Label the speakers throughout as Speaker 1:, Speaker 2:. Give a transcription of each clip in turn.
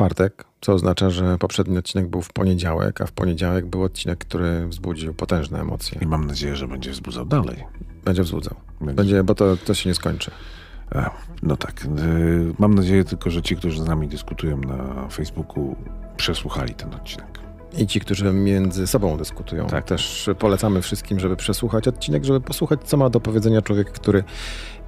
Speaker 1: czwartek, co oznacza, że poprzedni odcinek był w poniedziałek, a w poniedziałek był odcinek, który wzbudził potężne emocje. I mam nadzieję, że będzie wzbudzał dalej. Będzie wzbudzał. Będzie, będzie bo to, to się nie skończy. A, e, no tak. E, mam nadzieję tylko, że ci, którzy z nami dyskutują na Facebooku, przesłuchali ten odcinek. I ci, którzy między sobą dyskutują. Tak. Też polecamy wszystkim, żeby przesłuchać odcinek, żeby posłuchać, co ma do powiedzenia człowiek, który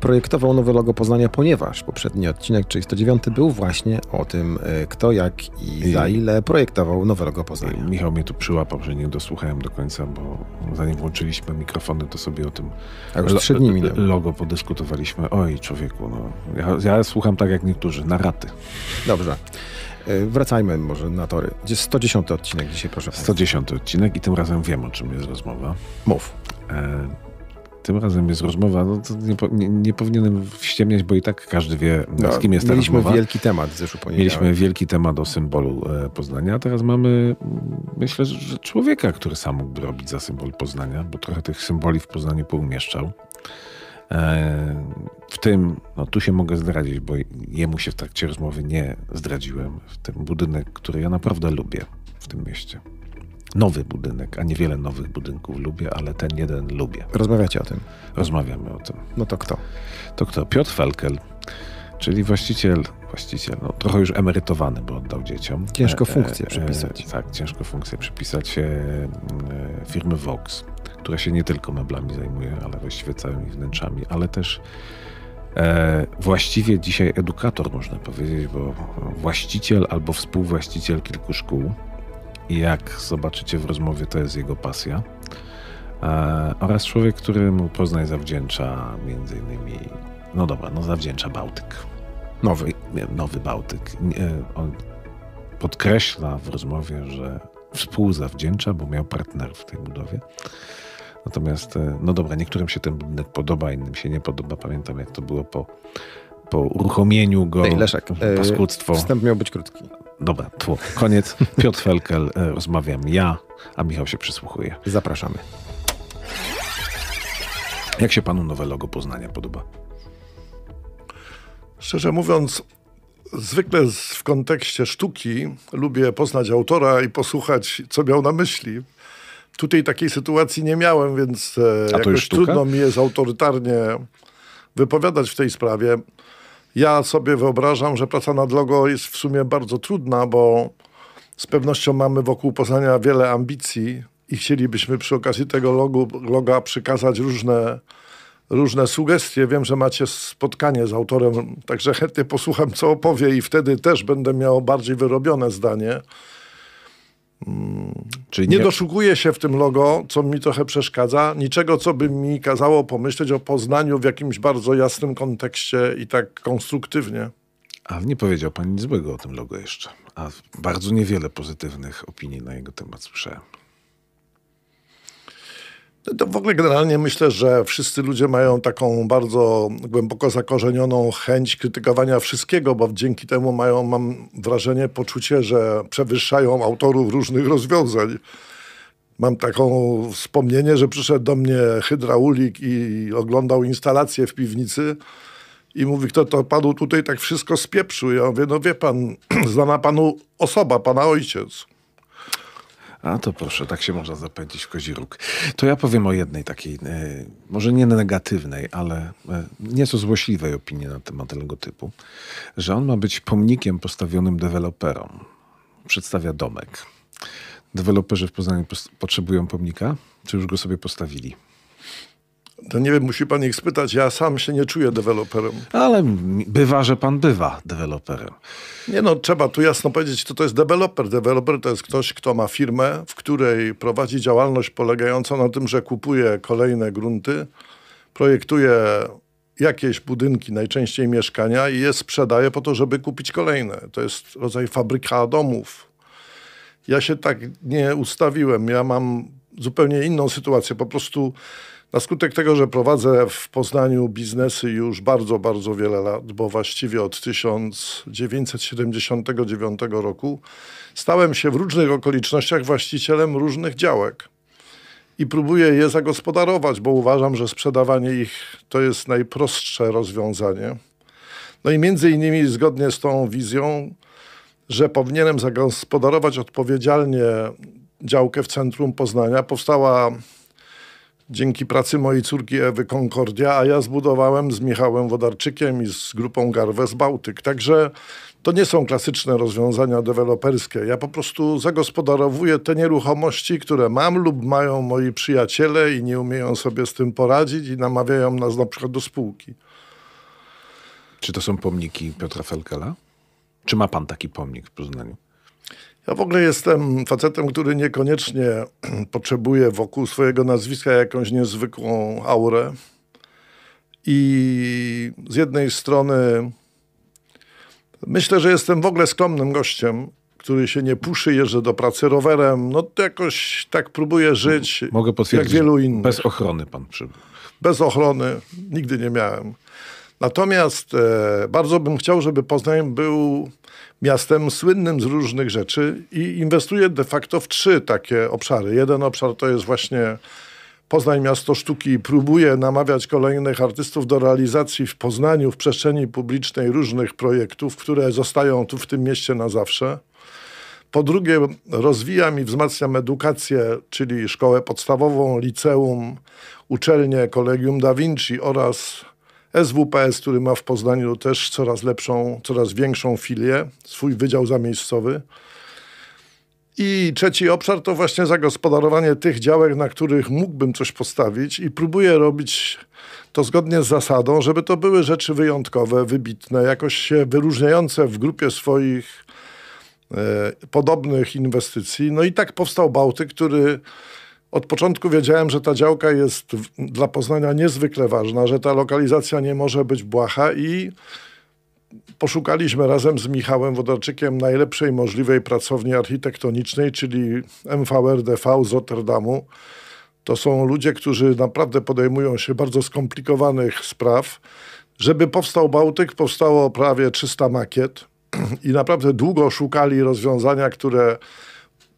Speaker 1: projektował nowe logo Poznania, ponieważ poprzedni odcinek, czyli 109, był właśnie o tym, e, kto, jak i, za ile projektował nowe logo Poznania. Michał mnie tu przyłapał, że nie dosłuchałem do końca, bo zanim włączyliśmy mikrofony, to sobie o tym A już trzy dni logo podyskutowaliśmy. Oj, człowieku, no. Ja, ja słucham tak jak niektórzy, na raty. Dobrze. E, wracajmy może na tory. 110 odcinek dzisiaj, proszę. Państwa. 110 odcinek i tym razem wiem, o czym jest rozmowa. Mów. E- tym razem jest rozmowa. No to nie, nie, nie powinienem wściemniać, bo i tak każdy wie, no, z kim jest ta mieliśmy rozmowa. wielki temat w zeszłym poniedziałek. Mieliśmy wielki temat o symbolu e, Poznania, a teraz mamy, mm, myślę, że człowieka, który sam mógłby robić za symbol Poznania, bo trochę tych symboli w Poznaniu poumieszczał. E, w tym, no tu się mogę zdradzić, bo jemu się w trakcie rozmowy nie zdradziłem. W tym budynek, który ja naprawdę lubię w tym mieście nowy budynek, a niewiele nowych budynków lubię, ale ten jeden lubię. Rozmawiacie o tym? Rozmawiamy o tym. No to kto? To kto? Piotr Felkel, czyli właściciel, właściciel, no, trochę już emerytowany, bo oddał dzieciom. Ciężko e, e, funkcję e, tak, przypisać. E, tak, ciężko funkcję przypisać e, firmy Vox, która się nie tylko meblami zajmuje, ale właściwie całymi wnętrzami, ale też E, właściwie dzisiaj edukator, można powiedzieć, bo właściciel albo współwłaściciel kilku szkół i jak zobaczycie w rozmowie, to jest jego pasja. E, oraz człowiek, któremu Poznań zawdzięcza między innymi, no dobra, no zawdzięcza Bałtyk. Nowy, nowy Bałtyk. on podkreśla w rozmowie, że współzawdzięcza, bo miał partnerów w tej budowie. Natomiast, e, no dobra, niektórym się ten budynek podoba, innym się nie podoba. Pamiętam, jak to było po po uruchomieniu go Ej, Leszek, mhm. e, paskudztwo. Wstęp miał być krótki. Dobra, tło. koniec. Piotr Felkel, e, rozmawiam ja, a Michał się przysłuchuje. Zapraszamy. Jak się panu nowe logo
Speaker 2: Poznania podoba? Szczerze mówiąc, zwykle w kontekście sztuki lubię poznać autora i posłuchać, co miał na myśli. Tutaj takiej sytuacji nie miałem, więc e, jakoś trudno mi jest autorytarnie wypowiadać w tej sprawie. Ja sobie wyobrażam, że praca nad logo jest w sumie bardzo trudna, bo z pewnością mamy wokół Poznania wiele ambicji i chcielibyśmy przy okazji tego logo, loga przekazać różne, różne sugestie. Wiem, że macie spotkanie z autorem, także chętnie posłucham, co opowie i wtedy też będę miał bardziej wyrobione zdanie. Czyli nie, nie się w tym logo, co mi trochę przeszkadza, niczego, co by mi kazało pomyśleć o Poznaniu w jakimś bardzo jasnym kontekście i tak konstruktywnie.
Speaker 1: A nie powiedział pan nic złego o tym logo jeszcze. A bardzo niewiele
Speaker 2: pozytywnych opinii na jego temat słyszałem. To w ogóle generalnie myślę, że wszyscy ludzie mają taką bardzo głęboko zakorzenioną chęć krytykowania wszystkiego, bo dzięki temu mają, mam wrażenie, poczucie, że przewyższają autorów różnych rozwiązań. Mam taką wspomnienie, że przyszedł do mnie hydraulik i oglądał instalację w piwnicy i mówi, kto to panu tutaj tak wszystko spieprzył. Ja mówię, no wie pan, znana panu osoba, pana ojciec.
Speaker 1: A to proszę, tak się można zapędzić w kozi róg. To ja powiem o jednej takiej, e, może nie negatywnej, ale e, nieco złośliwej opinii na temat tego typu, że on ma być pomnikiem postawionym deweloperom. Przedstawia domek. Deweloperzy w Poznaniu potrzebują pomnika? Czy już go sobie postawili?
Speaker 2: To nie wiem, musi pan ich spytać. Ja sam się nie czuję deweloperem.
Speaker 1: Ale bywa, że pan bywa
Speaker 2: deweloperem. Nie no, trzeba tu jasno powiedzieć, to to jest deweloper. Deweloper to jest ktoś, kto ma firmę, w której prowadzi działalność polegającą na tym, że kupuje kolejne grunty, projektuje jakieś budynki, najczęściej mieszkania i je sprzedaje po to, żeby kupić kolejne. To jest rodzaj fabryka domów. Ja się tak nie ustawiłem. Ja mam zupełnie inną sytuację. Po prostu na skutek tego, że prowadzę w Poznaniu biznesy już bardzo, bardzo wiele lat, bo właściwie od 1979 roku, stałem się w różnych okolicznościach właścicielem różnych działek. I próbuję je zagospodarować, bo uważam, że sprzedawanie ich to jest najprostsze rozwiązanie. No i między innymi zgodnie z tą wizją, że powinienem zagospodarować odpowiedzialnie działkę w centrum Poznania. Powstała dzięki pracy mojej córki Ewy Concordia, a ja zbudowałem z Michałem Wodarczykiem i z grupą z Bałtyk. Także to nie są klasyczne rozwiązania deweloperskie. Ja po prostu zagospodarowuję te nieruchomości, które mam lub mają moi przyjaciele i nie umieją sobie z tym poradzić i namawiają nas na przykład do spółki.
Speaker 1: Czy to są pomniki Piotra Felkela? Czy ma
Speaker 2: pan taki pomnik w Poznaniu? Ja w ogóle jestem facetem, który niekoniecznie potrzebuje wokół swojego nazwiska jakąś niezwykłą aurę. I z jednej strony myślę, że jestem w ogóle skromnym gościem, który się nie puszy, jeżdżę do pracy rowerem. No to jakoś tak próbuję żyć. Mogę potwierdzić, jak
Speaker 1: wielu innych. bez ochrony pan przybył.
Speaker 2: Bez ochrony nigdy nie miałem. Natomiast e, bardzo bym chciał, żeby Poznań był miastem słynnym z różnych rzeczy i inwestuje de facto w trzy takie obszary. Jeden obszar to jest właśnie Poznań Miasto Sztuki i próbuje namawiać kolejnych artystów do realizacji w Poznaniu, w przestrzeni publicznej różnych projektów, które zostają tu w tym mieście na zawsze. Po drugie, rozwijam i wzmacniam edukację, czyli szkołę podstawową, liceum, uczelnię, kolegium da Vinci oraz SWPS, który ma w Poznaniu też coraz lepszą, coraz większą filię, swój wydział zamiejscowy. I trzeci obszar to właśnie zagospodarowanie tych działek, na których mógłbym coś postawić i próbuję robić to zgodnie z zasadą, żeby to były rzeczy wyjątkowe, wybitne, jakoś się wyróżniające w grupie swoich e, podobnych inwestycji. No i tak powstał Bałtyk, który od początku wiedziałem, że ta działka jest dla Poznania niezwykle ważna, że ta lokalizacja nie może być błaha i poszukaliśmy razem z Michałem Wodarczykiem najlepszej możliwej pracowni architektonicznej, czyli MVRDV z Rotterdamu. To są ludzie, którzy naprawdę podejmują się bardzo skomplikowanych spraw. Żeby powstał Bałtyk, powstało prawie 300 makiet i naprawdę długo szukali rozwiązania, które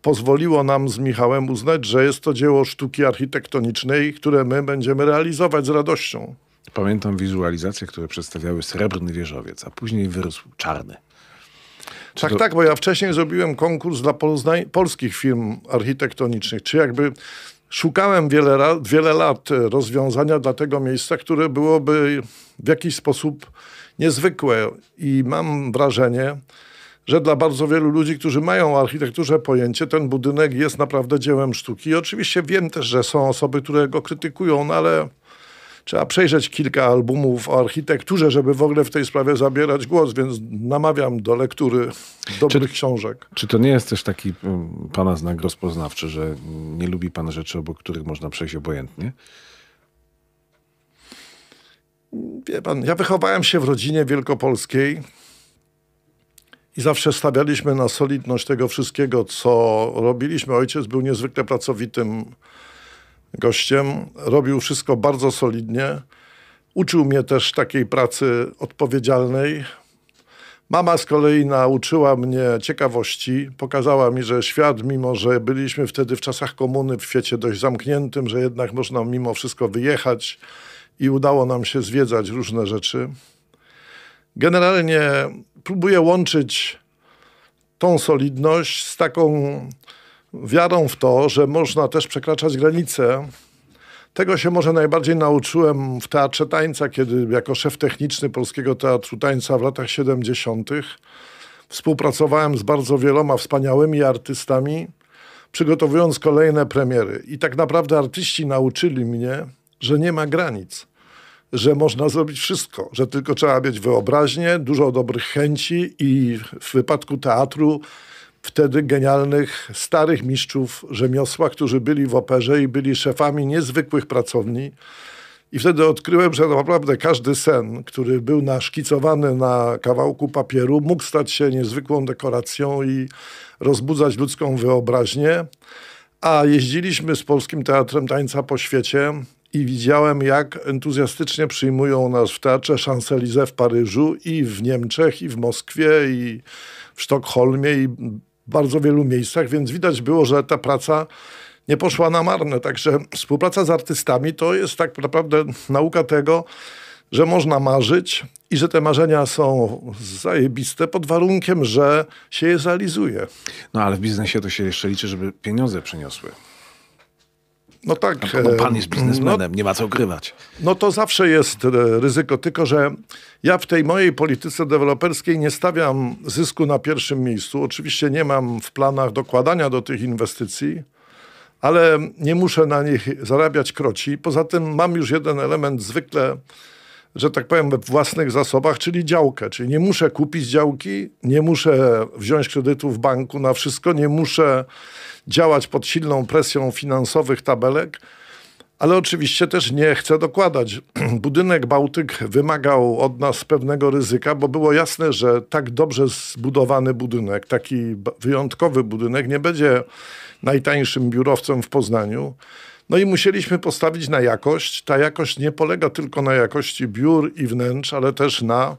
Speaker 2: pozwoliło nam z Michałem uznać, że jest to dzieło sztuki architektonicznej, które my będziemy realizować z radością.
Speaker 1: Pamiętam wizualizacje, które przedstawiały srebrny wieżowiec, a później wyrósł czarny.
Speaker 2: Czy tak, to... tak, bo ja wcześniej zrobiłem konkurs dla poznań, polskich firm architektonicznych, czy jakby szukałem wiele, wiele lat e, rozwiązania dla tego miejsca, które byłoby w jakiś sposób niezwykłe i mam wrażenie, że dla bardzo wielu ludzi, którzy mają o architekturze pojęcie, ten budynek jest naprawdę dziełem sztuki. I oczywiście wiem też, że są osoby, które go krytykują, no ale trzeba przejrzeć kilka albumów o architekturze, żeby w ogóle w tej sprawie zabierać głos, więc namawiam do lektury dobrych czy, książek.
Speaker 1: Czy to nie jest też taki mm, pana znak rozpoznawczy, że nie
Speaker 2: lubi pan rzeczy, obok których można przejść obojętnie? Wie pan, ja wychowałem się w rodzinie wielkopolskiej i zawsze stawialiśmy na solidność tego wszystkiego, co robiliśmy. Ojciec był niezwykle pracowitym gościem, robił wszystko bardzo solidnie. Uczył mnie też takiej pracy odpowiedzialnej. Mama z kolei nauczyła mnie ciekawości, pokazała mi, że świat, mimo że byliśmy wtedy w czasach komuny, w świecie dość zamkniętym, że jednak można mimo wszystko wyjechać i udało nam się zwiedzać różne rzeczy. Generalnie Próbuję łączyć tą solidność z taką wiarą w to, że można też przekraczać granice. Tego się może najbardziej nauczyłem w teatrze tańca, kiedy jako szef techniczny Polskiego Teatru Tańca w latach 70. współpracowałem z bardzo wieloma wspaniałymi artystami, przygotowując kolejne premiery. I tak naprawdę artyści nauczyli mnie, że nie ma granic że można zrobić wszystko, że tylko trzeba mieć wyobraźnię, dużo dobrych chęci i w wypadku teatru wtedy genialnych starych mistrzów rzemiosła, którzy byli w operze i byli szefami niezwykłych pracowni. I wtedy odkryłem, że tak naprawdę każdy sen, który był naszkicowany na kawałku papieru, mógł stać się niezwykłą dekoracją i rozbudzać ludzką wyobraźnię. A jeździliśmy z Polskim Teatrem Tańca po świecie i widziałem, jak entuzjastycznie przyjmują nas w Teatrze Champs-Élysées w Paryżu i w Niemczech, i w Moskwie, i w Sztokholmie, i bardzo wielu miejscach, więc widać było, że ta praca nie poszła na marne. Także współpraca z artystami to jest tak naprawdę nauka tego, że można marzyć i że te marzenia są zajebiste pod warunkiem, że się je realizuje. No ale w biznesie to się jeszcze liczy, żeby pieniądze przyniosły.
Speaker 1: No tak. No, pan jest biznesmenem, no, nie ma co ukrywać.
Speaker 2: No to zawsze jest e, ryzyko, tylko że ja w tej mojej polityce deweloperskiej nie stawiam zysku na pierwszym miejscu. Oczywiście nie mam w planach dokładania do tych inwestycji, ale nie muszę na nich zarabiać kroci. Poza tym mam już jeden element zwykle, że tak powiem, we własnych zasobach, czyli działkę. Czyli nie muszę kupić działki, nie muszę wziąć kredytu w banku na wszystko, nie muszę działać pod silną presją finansowych tabelek, ale oczywiście też nie chcę dokładać. Budynek Bałtyk wymagał od nas pewnego ryzyka, bo było jasne, że tak dobrze zbudowany budynek, taki wyjątkowy budynek, nie będzie najtańszym biurowcem w Poznaniu. No i musieliśmy postawić na jakość. Ta jakość nie polega tylko na jakości biur i wnętrz, ale też na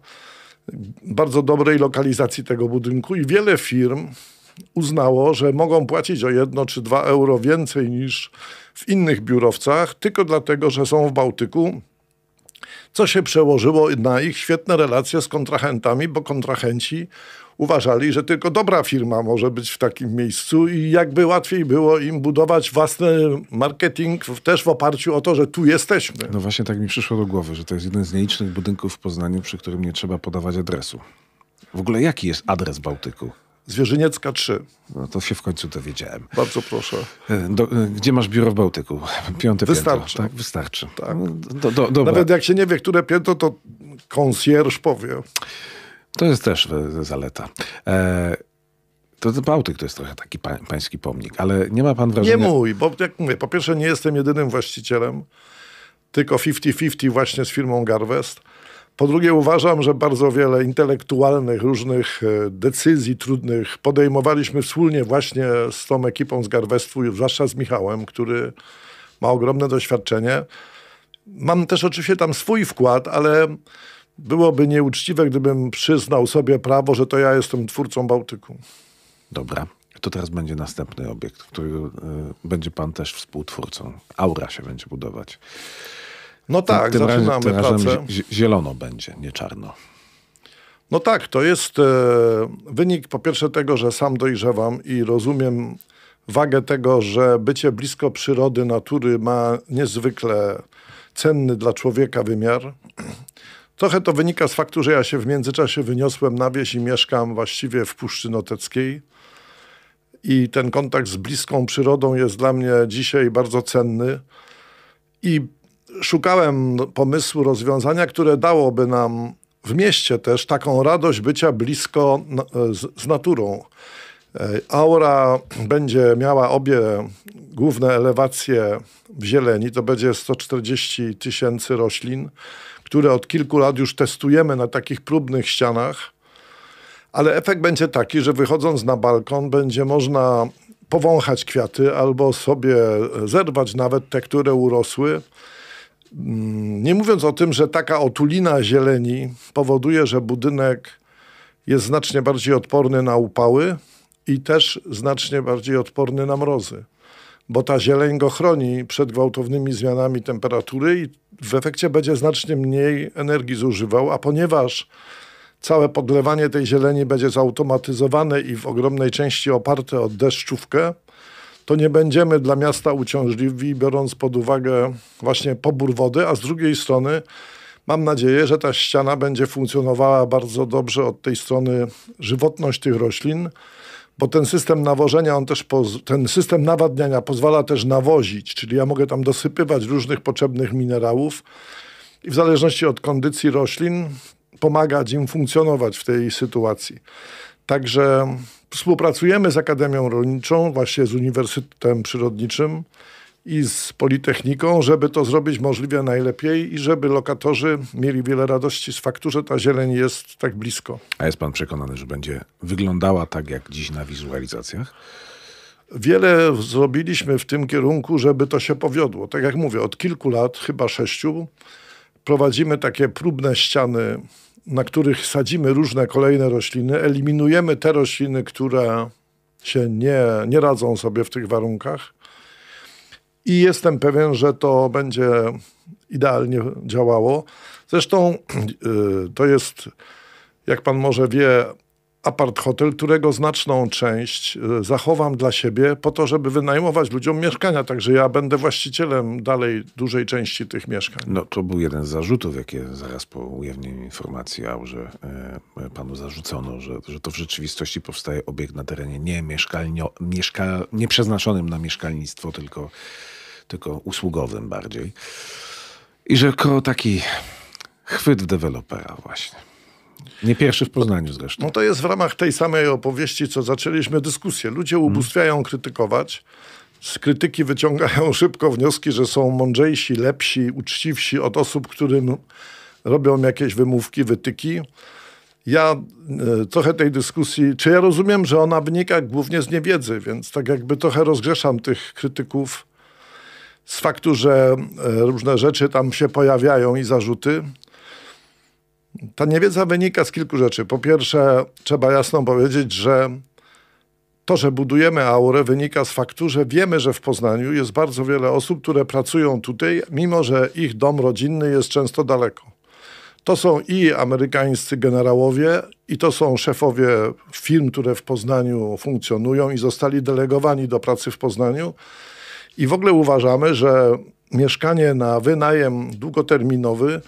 Speaker 2: bardzo dobrej lokalizacji tego budynku i wiele firm uznało, że mogą płacić o jedno czy dwa euro więcej niż w innych biurowcach, tylko dlatego, że są w Bałtyku, co się przełożyło na ich świetne relacje z kontrahentami, bo kontrahenci uważali, że tylko dobra firma może być w takim miejscu i jakby łatwiej było im budować własny marketing też w oparciu o to, że tu jesteśmy.
Speaker 1: No właśnie tak mi przyszło do głowy, że to jest jeden z nielicznych budynków w Poznaniu, przy którym nie trzeba podawać adresu. W ogóle jaki jest adres Bałtyku? Zwierzyniecka 3. No to się w końcu dowiedziałem. Bardzo proszę. E, do, e, gdzie masz biuro w Bałtyku? Piąte wystarczy. piętro. Tak, wystarczy. Tak. No,
Speaker 2: do, do, dobra. Nawet jak się nie wie, które piętro, to konsjerż powie.
Speaker 1: To jest też zaleta. E, to Bałtyk to jest trochę taki pa, pański pomnik, ale nie ma pan wrażenia... Nie mój,
Speaker 2: bo jak mówię, po pierwsze nie jestem jedynym właścicielem, tylko 50-50 właśnie z firmą Garwest. Po drugie, uważam, że bardzo wiele intelektualnych, różnych e, decyzji trudnych podejmowaliśmy wspólnie właśnie z tą ekipą z Garwestwu, zwłaszcza z Michałem, który ma ogromne doświadczenie. Mam też oczywiście tam swój wkład, ale byłoby nieuczciwe, gdybym przyznał sobie prawo, że to ja jestem twórcą Bałtyku.
Speaker 1: Dobra. To teraz będzie następny obiekt, który y, będzie pan też współtwórcą. Aura się będzie budować.
Speaker 2: No tak, tym zaczynamy tym razem pracę.
Speaker 1: zielono będzie, nie czarno.
Speaker 2: No tak, to jest e, wynik po pierwsze tego, że sam dojrzewam i rozumiem wagę tego, że bycie blisko przyrody, natury ma niezwykle cenny dla człowieka wymiar. Trochę to wynika z faktu, że ja się w międzyczasie wyniosłem na wieś i mieszkam właściwie w Puszczy Noteckiej. I ten kontakt z bliską przyrodą jest dla mnie dzisiaj bardzo cenny. I szukałem pomysłu, rozwiązania, które dałoby nam w mieście też taką radość bycia blisko no, e, z, z naturą. E, aura będzie miała obie główne elewacje w zieleni. To będzie 140 tysięcy roślin, które od kilku lat już testujemy na takich próbnych ścianach. Ale efekt będzie taki, że wychodząc na balkon, będzie można powąchać kwiaty albo sobie e, zerwać nawet te, które urosły Mm, nie mówiąc o tym, że taka otulina zieleni powoduje, że budynek jest znacznie bardziej odporny na upały i też znacznie bardziej odporny na mrozy, bo ta zieleń go chroni przed gwałtownymi zmianami temperatury i w efekcie będzie znacznie mniej energii zużywał, a ponieważ całe podlewanie tej zieleni będzie zautomatyzowane i w ogromnej części oparte o deszczówkę, to nie będziemy dla miasta uciążliwi, biorąc pod uwagę właśnie pobór wody, a z drugiej strony mam nadzieję, że ta ściana będzie funkcjonowała bardzo dobrze od tej strony żywotność tych roślin, bo ten system nawożenia, on też ten system nawadniania pozwala też nawozić, czyli ja mogę tam dosypywać różnych potrzebnych minerałów i w zależności od kondycji roślin pomagać im funkcjonować w tej sytuacji. Także Współpracujemy z Akademią Rolniczą, właśnie z Uniwersytetem Przyrodniczym i z Politechniką, żeby to zrobić możliwie najlepiej i żeby lokatorzy mieli wiele radości z faktu, że ta zieleń jest tak blisko.
Speaker 1: A jest pan przekonany, że będzie wyglądała
Speaker 2: tak jak dziś na wizualizacjach? Wiele zrobiliśmy w tym kierunku, żeby to się powiodło. Tak jak mówię, od kilku lat, chyba sześciu, prowadzimy takie próbne ściany na których sadzimy różne kolejne rośliny, eliminujemy te rośliny, które się nie, nie radzą sobie w tych warunkach. I jestem pewien, że to będzie idealnie działało. Zresztą y, to jest, jak pan może wie, apart hotel, którego znaczną część e, zachowam dla siebie po to, żeby wynajmować ludziom mieszkania. Także ja będę właścicielem dalej dużej części tych mieszkań.
Speaker 1: No to był jeden z zarzutów, jakie zaraz po ujawnieniu informacji Aurze e, e, panu zarzucono, że, że to w rzeczywistości powstaje obiekt na terenie nie, mieszkalnio, mieszka, nie przeznaczonym na mieszkalnictwo, tylko, tylko usługowym bardziej. I że jako taki chwyt dewelopera właśnie. Nie pierwszy w Poznaniu zresztą. No to jest
Speaker 2: w ramach tej samej opowieści, co zaczęliśmy dyskusję. Ludzie mhm. ubóstwiają hmm. krytykować, z krytyki wyciągają szybko wnioski, że są mądrzejsi, lepsi, uczciwsi od osób, którym robią jakieś wymówki, wytyki. Ja y, trochę tej dyskusji, czy ja rozumiem, że ona wynika głównie z niewiedzy, więc tak jakby trochę rozgrzeszam tych krytyków z faktu, że e, różne rzeczy tam się pojawiają i zarzuty, ta niewiedza wynika z kilku rzeczy. Po pierwsze, trzeba jasno powiedzieć, że to, że budujemy aurę, wynika z faktu, że wiemy, że w Poznaniu jest bardzo wiele osób, które pracują tutaj, mimo że ich dom rodzinny jest często daleko. To są i amerykańscy generałowie, i to są szefowie firm, które w Poznaniu funkcjonują i zostali delegowani do pracy w Poznaniu. I w ogóle uważamy, że mieszkanie na wynajem długoterminowy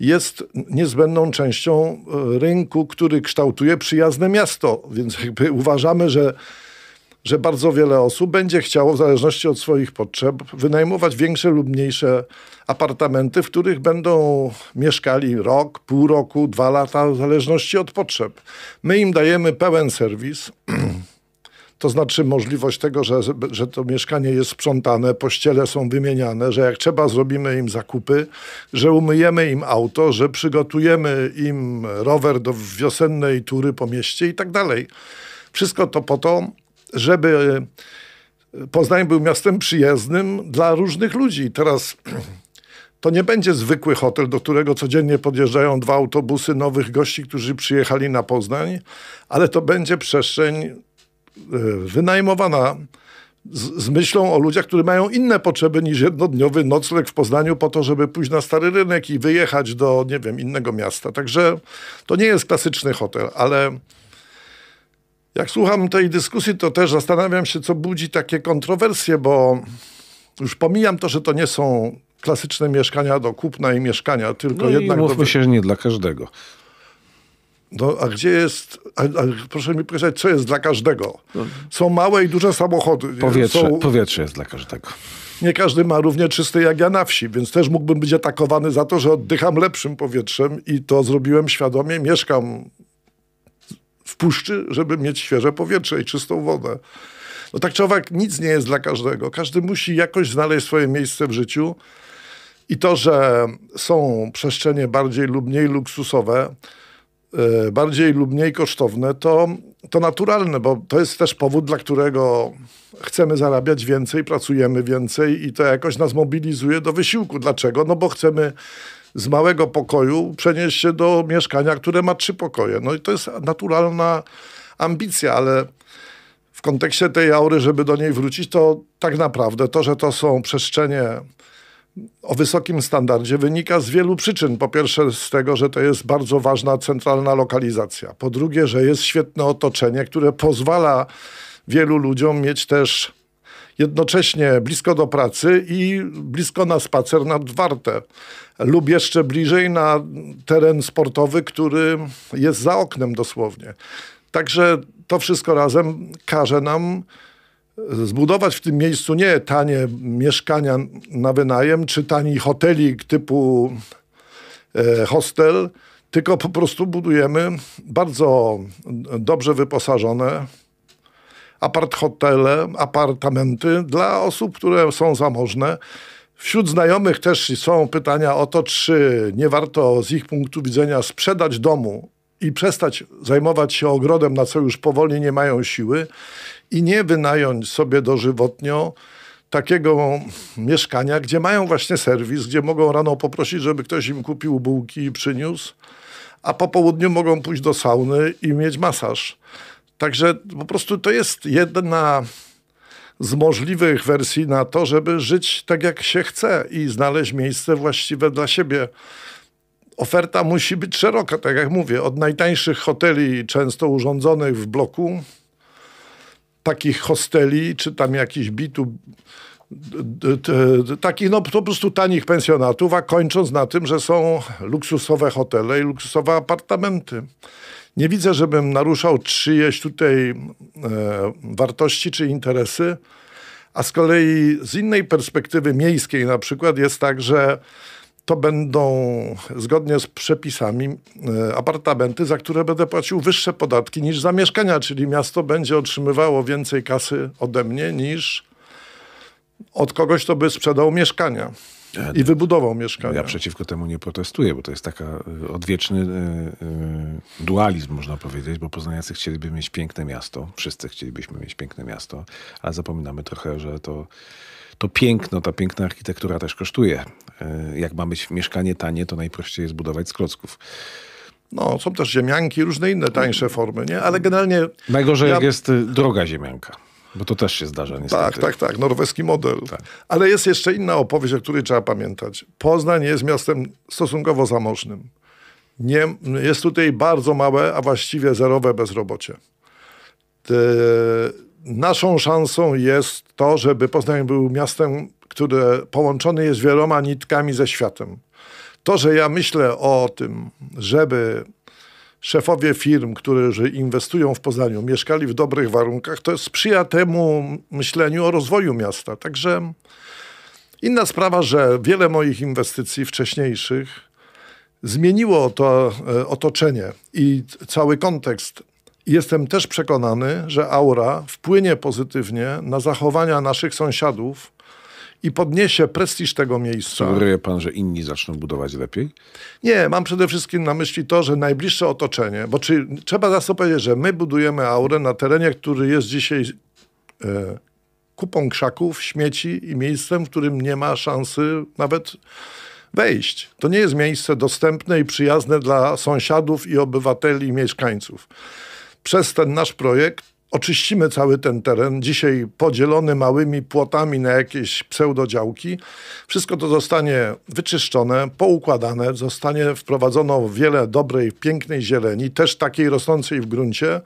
Speaker 2: jest niezbędną częścią e, rynku, który kształtuje przyjazne miasto. Więc jakby uważamy, że, że bardzo wiele osób będzie chciało, w zależności od swoich potrzeb, wynajmować większe lub mniejsze apartamenty, w których będą mieszkali rok, pół roku, dwa lata, w zależności od potrzeb. My im dajemy pełen serwis, to znaczy możliwość tego, że, że to mieszkanie jest sprzątane, pościele są wymieniane, że jak trzeba zrobimy im zakupy, że umyjemy im auto, że przygotujemy im rower do wiosennej tury po mieście i tak dalej. Wszystko to po to, żeby e, Poznań był miastem przyjezdnym dla różnych ludzi. Teraz to nie będzie zwykły hotel, do którego codziennie podjeżdżają dwa autobusy nowych gości, którzy przyjechali na Poznań, ale to będzie przestrzeń E, wynajmowana z, z, myślą o ludziach, którzy mają inne potrzeby niż jednodniowy nocleg w Poznaniu po to, żeby pójść na Stary Rynek i wyjechać do, nie wiem, innego miasta. Także to nie jest klasyczny hotel, ale jak słucham tej dyskusji, to też zastanawiam się, co budzi takie kontrowersje, bo już pomijam to, że to nie są klasyczne mieszkania do kupna i mieszkania, tylko no jednak... I mówmy do... się,
Speaker 1: że nie dla każdego.
Speaker 2: No, a gdzie jest, a, a, proszę mi powiedzieć, co jest dla każdego? No. Są małe i duże samochody. E, powietrze, Są...
Speaker 1: powietrze jest dla każdego.
Speaker 2: Nie każdy ma równie czysty jak ja na wsi, więc też mógłbym być atakowany za to, że oddycham lepszym powietrzem i to zrobiłem świadomie. Mieszkam w puszczy, żeby mieć świeże powietrze i czystą wodę. No tak czy owak, nic nie jest dla każdego. Każdy musi jakoś znaleźć swoje miejsce w życiu. I to, że są przestrzenie bardziej lub mniej luksusowe, E, bardziej lub mniej kosztowne, to, to naturalne, bo to jest też powód, dla którego chcemy zarabiać więcej, pracujemy więcej i to jakoś nas mobilizuje do wysiłku. Dlaczego? No bo chcemy z małego pokoju przenieść się do mieszkania, które ma trzy pokoje. No i to jest naturalna ambicja, ale w kontekście tej aury, żeby do niej wrócić, to tak naprawdę to, że to są przestrzenie o wysokim standardzie wynika z wielu przyczyn. Po pierwsze z tego, że to jest bardzo ważna centralna lokalizacja. Po drugie, że jest świetne otoczenie, które pozwala wielu ludziom mieć też jednocześnie blisko do pracy i blisko na spacer nad Wartę lub jeszcze bliżej na teren sportowy, który jest za oknem dosłownie. Także to wszystko razem każe nam zbudować w tym miejscu nie tanie mieszkania na wynajem, czy tani hotelik typu e, hostel, tylko po prostu budujemy bardzo dobrze wyposażone apart hotele, apartamenty dla osób, które są zamożne. Wśród znajomych też są pytania o to, czy nie warto z ich punktu widzenia sprzedać domu i przestać zajmować się ogrodem, na co już powoli nie mają siły i nie wynająć sobie dożywotnio takiego mieszkania, gdzie mają właśnie serwis, gdzie mogą rano poprosić, żeby ktoś im kupił bułki i przyniósł, a po południu mogą pójść do sauny i mieć masaż. Także po prostu to jest jedna z możliwych wersji na to, żeby żyć tak jak się chce i znaleźć miejsce właściwe dla siebie. Oferta musi być szeroka, tak jak mówię, od najtańszych hoteli, często urządzonych w bloku, takich hosteli, czy tam jakichś bitów, takich no po prostu tanich pensjonatów, a kończąc na tym, że są luksusowe hotele i luksusowe apartamenty. Nie widzę, żebym naruszał czyjeś tutaj e, wartości czy interesy, a z kolei z innej perspektywy miejskiej na przykład jest tak, że to będą zgodnie z przepisami e, apartamenty, za które będę płacił wyższe podatki niż za mieszkania, czyli miasto będzie otrzymywało więcej kasy ode mnie niż od kogoś, kto by sprzedał mieszkania. I wybudował mieszkania. Ja
Speaker 1: przeciwko temu nie protestuję, bo to jest taka e, odwieczny e, dualizm, można powiedzieć, bo poznaniacy chcieliby mieć piękne miasto, wszyscy chcielibyśmy mieć piękne miasto, ale zapominamy trochę, że to, to piękno, ta piękna architektura też kosztuje E, jak ma być mieszkanie tanie, to najprościej jest budować z klocków.
Speaker 2: No, są też ziemianki, różne inne tańsze formy, nie? Ale generalnie... Najgorzej ja... jak jest y, droga ziemianka. Bo to też się zdarza niestety. Tak, tak, tak. Norweski model. Tak. Ale jest jeszcze inna opowieść, o której trzeba pamiętać. Poznań jest miastem stosunkowo zamożnym. Nie, jest tutaj bardzo małe, a właściwie zerowe bezrobocie naszą szansą jest to, żeby Poznań był miastem, które połączone jest wieloma nitkami ze światem. To, że ja myślę o tym, żeby szefowie firm, którzy inwestują w Poznaniu, mieszkali w dobrych warunkach, to sprzyja temu myśleniu o rozwoju miasta. Także inna sprawa, że wiele moich inwestycji wcześniejszych zmieniło to e, otoczenie i cały kontekst Jestem też przekonany, że aura wpłynie pozytywnie na zachowania naszych sąsiadów i podniesie prestiż tego miejsca. Sugeruje
Speaker 1: pan, że inni zaczną budować lepiej?
Speaker 2: Nie, mam przede wszystkim na myśli to, że najbliższe otoczenie, bo czy, trzeba za powiedzieć, że my budujemy aurę na terenie, który jest dzisiaj e, kupą krzaków, śmieci i miejscem, w którym nie ma szansy nawet wejść. To nie jest miejsce dostępne i przyjazne dla sąsiadów i obywateli i mieszkańców przez ten nasz projekt oczyścimy cały ten teren, dzisiaj podzielony małymi płotami na jakieś pseudodziałki. Wszystko to zostanie wyczyszczone, poukładane, zostanie wprowadzono wiele dobrej, pięknej zieleni, też takiej rosnącej w gruncie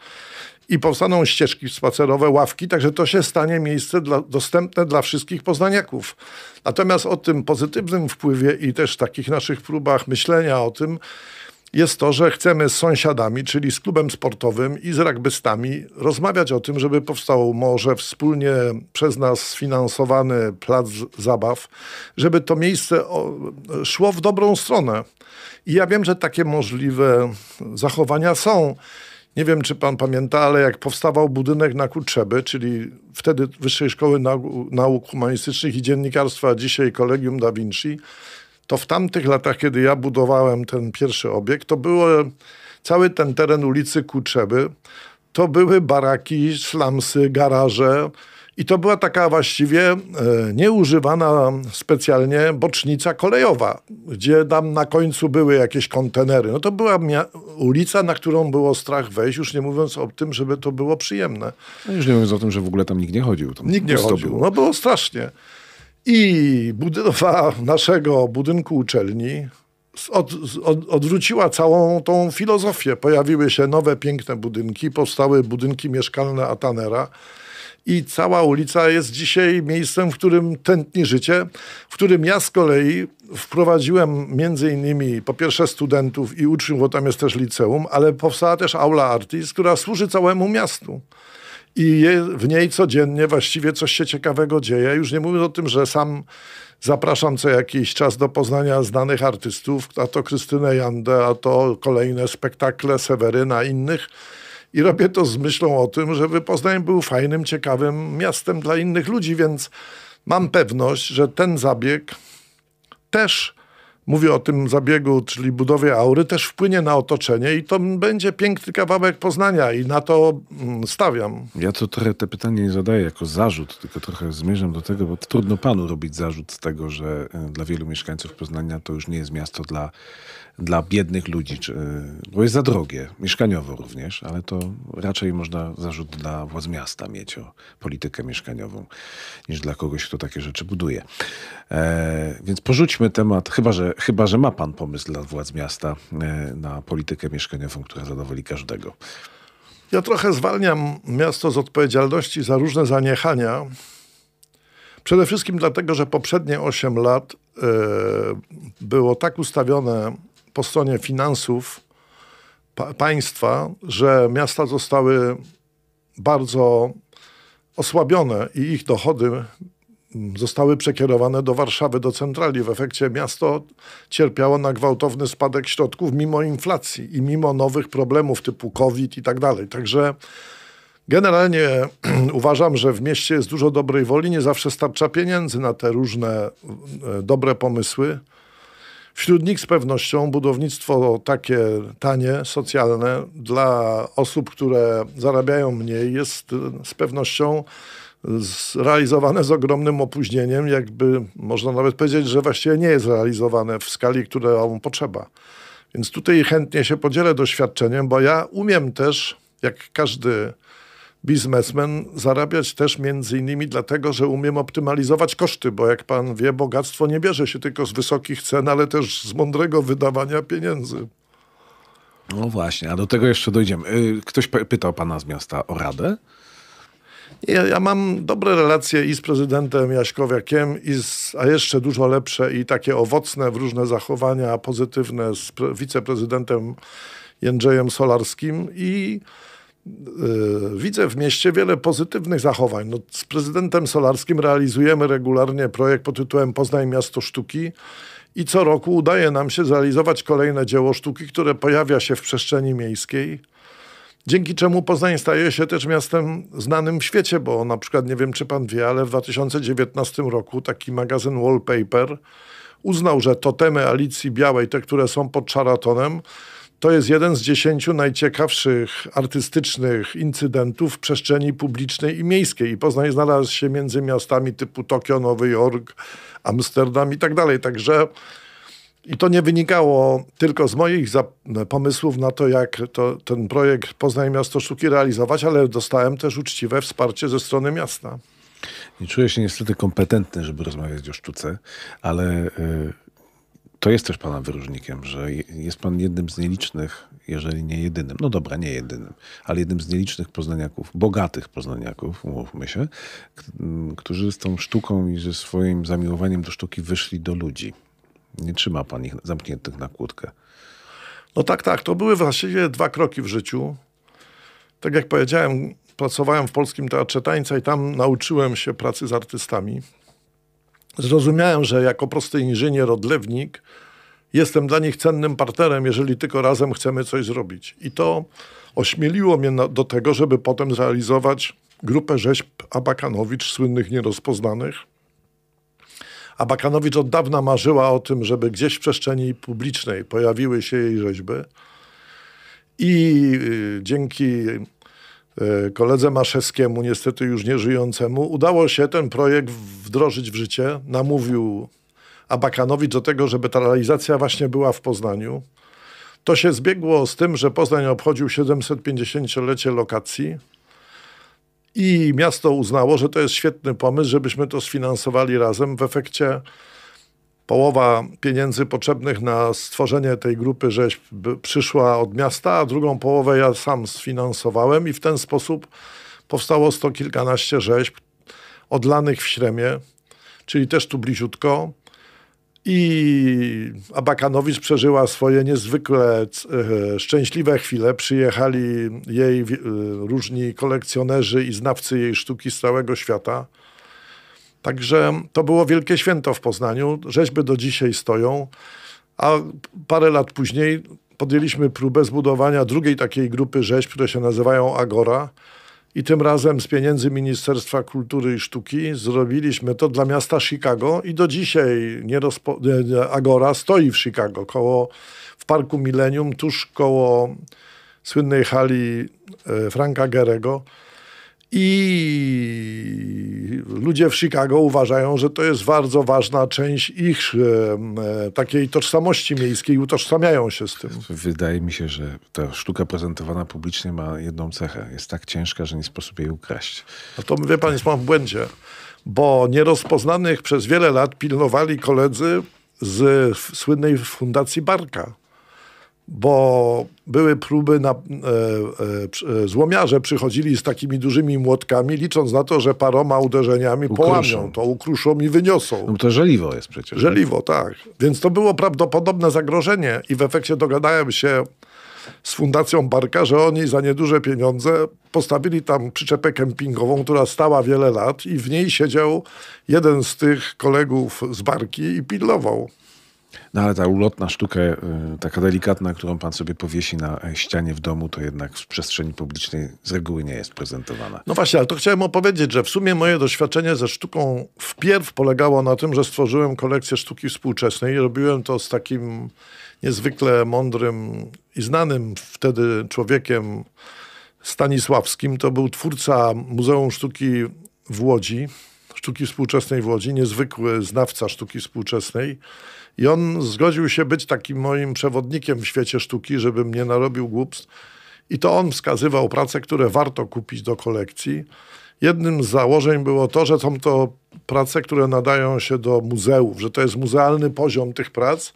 Speaker 2: i powstaną ścieżki spacerowe, ławki, także to się stanie miejsce dla, dostępne dla wszystkich poznaniaków. Natomiast o tym pozytywnym wpływie i też takich naszych próbach myślenia o tym, jest to, że chcemy z sąsiadami, czyli z klubem sportowym i z rugbystami rozmawiać o tym, żeby powstał może wspólnie przez nas sfinansowany plac zabaw, żeby to miejsce szło w dobrą stronę. I ja wiem, że takie możliwe zachowania są. Nie wiem, czy pan pamięta, ale jak powstawał budynek na Kutrzeby, czyli wtedy Wyższej Szkoły Nauk Humanistycznych i Dziennikarstwa, a dzisiaj Kolegium Da Vinci, to w tamtych latach, kiedy ja budowałem ten pierwszy obiekt, to było cały ten teren ulicy Kuczeby, to były baraki, slamsy, garaże. I to była taka właściwie e, nieużywana specjalnie bocznica kolejowa, gdzie tam na końcu były jakieś kontenery. No to była ulica, na którą było strach wejść, już nie mówiąc o tym, żeby to było przyjemne. No już nie mówiąc o tym, że w ogóle tam nikt nie chodził. Tam nikt nie chodził. Było. No było strasznie. I budowa naszego budynku uczelni od, od, odwróciła całą tą filozofię. Pojawiły się nowe, piękne budynki, powstały budynki mieszkalne Atanera i cała ulica jest dzisiaj miejscem, w którym tętni życie, w którym ja z kolei wprowadziłem między innymi po pierwsze studentów i uczniów, bo tam jest też liceum, ale powstała też aula artis, która służy całemu miastu i je, w niej codziennie właściwie coś się ciekawego dzieje. Już nie mówię o tym, że sam zapraszam co jakiś czas do poznania znanych artystów, a to Krystynę Jandę, a to kolejne spektakle Seweryna, innych. I robię to z myślą o tym, żeby Poznań był fajnym, ciekawym miastem dla innych ludzi, więc mam pewność, że ten zabieg też mówię o tym zabiegu, czyli budowie aury, też wpłynie na otoczenie i to będzie piękny kawałek Poznania i na to mm, stawiam.
Speaker 1: Ja to trochę te pytanie nie zadaję jako zarzut, tylko trochę zmierzam do tego, bo trudno panu robić zarzut z tego, że y, dla wielu mieszkańców Poznania to już nie jest miasto dla dla biednych ludzi, czy, y, bo jest za drogie, mieszkaniowo również, ale to raczej można zarzut dla władz miasta mieć o politykę mieszkaniową, niż dla kogoś, kto takie rzeczy buduje. E, więc porzućmy temat, chyba że, chyba że ma pan pomysł dla władz miasta e,
Speaker 2: na politykę mieszkaniową, która zadowoli każdego. Ja trochę zwalniam miasto z odpowiedzialności za różne zaniechania. Przede wszystkim dlatego, że poprzednie 8 lat e, było tak ustawione po stronie finansów pa państwa, że miasta zostały bardzo osłabione i ich dochody zostały przekierowane do Warszawy, do centrali. W efekcie miasto cierpiało na gwałtowny spadek środków mimo inflacji i mimo nowych problemów typu COVID i tak dalej. Także generalnie uważam, że w mieście jest dużo dobrej woli, nie zawsze starcza pieniędzy na te różne e, dobre pomysły. Wśród nich z pewnością budownictwo takie tanie, socjalne dla osób, które zarabiają mniej, jest e, z pewnością zrealizowane z ogromnym opóźnieniem, jakby można nawet powiedzieć, że właściwie nie jest realizowane w skali, którą potrzeba. Więc tutaj chętnie się podzielę doświadczeniem, bo ja umiem też, jak każdy biznesmen zarabiać też między innymi dlatego, że umiem optymalizować koszty, bo jak pan wie, bogactwo nie bierze się tylko z wysokich cen, ale też z mądrego wydawania pieniędzy.
Speaker 1: No właśnie, a do tego jeszcze dojdziemy. Y, ktoś pytał pana z miasta o radę?
Speaker 2: Ja, ja mam dobre relacje i z prezydentem Jaśkowiakiem, i z, a jeszcze dużo lepsze i takie owocne w różne zachowania pozytywne z wiceprezydentem Jędrzejem Solarskim i Y, widzę w mieście wiele pozytywnych zachowań. No, z prezydentem Solarskim realizujemy regularnie projekt pod tytułem Poznaj Miasto Sztuki i co roku udaje nam się zrealizować kolejne dzieło sztuki, które pojawia się w przestrzeni miejskiej. Dzięki czemu Poznań staje się też miastem znanym w świecie, bo na przykład nie wiem, czy pan wie, ale w 2019 roku taki magazyn Wallpaper uznał, że totemy Alicji Białej, te, które są pod czaratonem. To jest jeden z dziesięciu najciekawszych artystycznych incydentów w przestrzeni publicznej i miejskiej. I Poznań znalazł się między miastami typu Tokio, Nowy Jork, Amsterdam i tak dalej. Także i to nie wynikało tylko z moich pomysłów na to, jak to, ten projekt Poznań Miasto Sztuki realizować, ale dostałem też uczciwe wsparcie ze strony miasta.
Speaker 1: Nie czuję się niestety kompetentny, żeby rozmawiać o sztuce, ale y, to jest też Pana wyróżnikiem, że jest Pan jednym z nielicznych, jeżeli nie jedynym, no dobra, nie jedynym, ale jednym z nielicznych poznaniaków, bogatych poznaniaków, umówmy się, którzy z tą sztuką i ze swoim zamiłowaniem do sztuki wyszli do ludzi. Nie trzyma Pan ich zamkniętych na kłódkę.
Speaker 2: No tak, tak. To były właściwie dwa kroki w życiu. Tak jak powiedziałem, pracowałem w Polskim Teatrze Tańca i tam nauczyłem się pracy z artystami. Zrozumiałem, że jako prosty inżynier odlewnik jestem dla nich cennym partnerem, jeżeli tylko razem chcemy coś zrobić. I to ośmieliło mnie na, do tego, żeby potem zrealizować grupę rzeźb Abakanowicz, słynnych nierozpoznanych. Abakanowicz od dawna marzyła o tym, żeby gdzieś w przestrzeni publicznej pojawiły się jej rzeźby. I y, dzięki E, koledze Maszewskiemu, niestety już nieżyjącemu, udało się ten projekt wdrożyć w życie. Namówił Abakanowicz do tego, żeby ta realizacja właśnie była w Poznaniu. To się zbiegło z tym, że Poznań obchodził 750-lecie lokacji i miasto uznało, że to jest świetny pomysł, żebyśmy to sfinansowali razem. W efekcie połowa pieniędzy potrzebnych na stworzenie tej grupy rzeźb przyszła od miasta, a drugą połowę ja sam sfinansowałem i w ten sposób powstało sto kilkanaście rzeźb odlanych w Śremie, czyli też tu bliziutko. I Abakanowicz przeżyła swoje niezwykle e, szczęśliwe chwile. Przyjechali jej e, różni kolekcjonerzy i znawcy jej sztuki z całego świata. Także to było wielkie święto w Poznaniu. Rzeźby do dzisiaj stoją, a parę lat później podjęliśmy próbę zbudowania drugiej takiej grupy rzeźb, które się nazywają Agora. I tym razem z pieniędzy Ministerstwa Kultury i Sztuki zrobiliśmy to dla miasta Chicago i do dzisiaj Agora stoi w Chicago, koło, w Parku Millennium, tuż koło słynnej hali e, Franka Gerego. I ludzie w Chicago uważają, że to jest bardzo ważna część ich e, e takiej tożsamości miejskiej, i utożsamiają się z tym.
Speaker 1: Wydaje mi się, że ta sztuka prezentowana publicznie ma jedną cechę. Jest tak ciężka, że nie sposób jej
Speaker 2: ukraść. A to wie pan, jest pan w błędzie, bo nierozpoznanych przez wiele lat pilnowali koledzy z słynnej fundacji Barka bo były próby na, e, e, e, złomiarze przychodzili z takimi dużymi młotkami, licząc na to, że paroma uderzeniami połamią to, ukruszą i wyniosą.
Speaker 1: No to żeliwo jest przecież. Żeliwo, tak.
Speaker 2: Więc to było prawdopodobne zagrożenie i w efekcie dogadałem się z Fundacją Barka, że oni za nieduże pieniądze postawili tam przyczepę kempingową, która stała wiele lat i w niej siedział jeden z tych kolegów z Barki i pilnował.
Speaker 1: No ale ta ulotna sztuka, e, taka delikatna, którą pan sobie powiesi na ścianie w domu, to jednak w przestrzeni publicznej z reguły nie
Speaker 2: jest prezentowana. No właśnie, ale to chciałem opowiedzieć, że w sumie moje doświadczenie ze sztuką wpierw polegało na tym, że stworzyłem kolekcję sztuki współczesnej i robiłem to z takim niezwykle mądrym i znanym wtedy człowiekiem Stanisławskim. To był twórca Muzeum Sztuki w Łodzi, sztuki współczesnej w Łodzi, niezwykły znawca sztuki współczesnej i on zgodził się być takim moim przewodnikiem w świecie sztuki, żebym nie narobił głupstw. I to on wskazywał prace, które warto kupić do kolekcji. Jednym z założeń było to, że są to prace, które nadają się do muzeów, że to jest muzealny poziom tych prac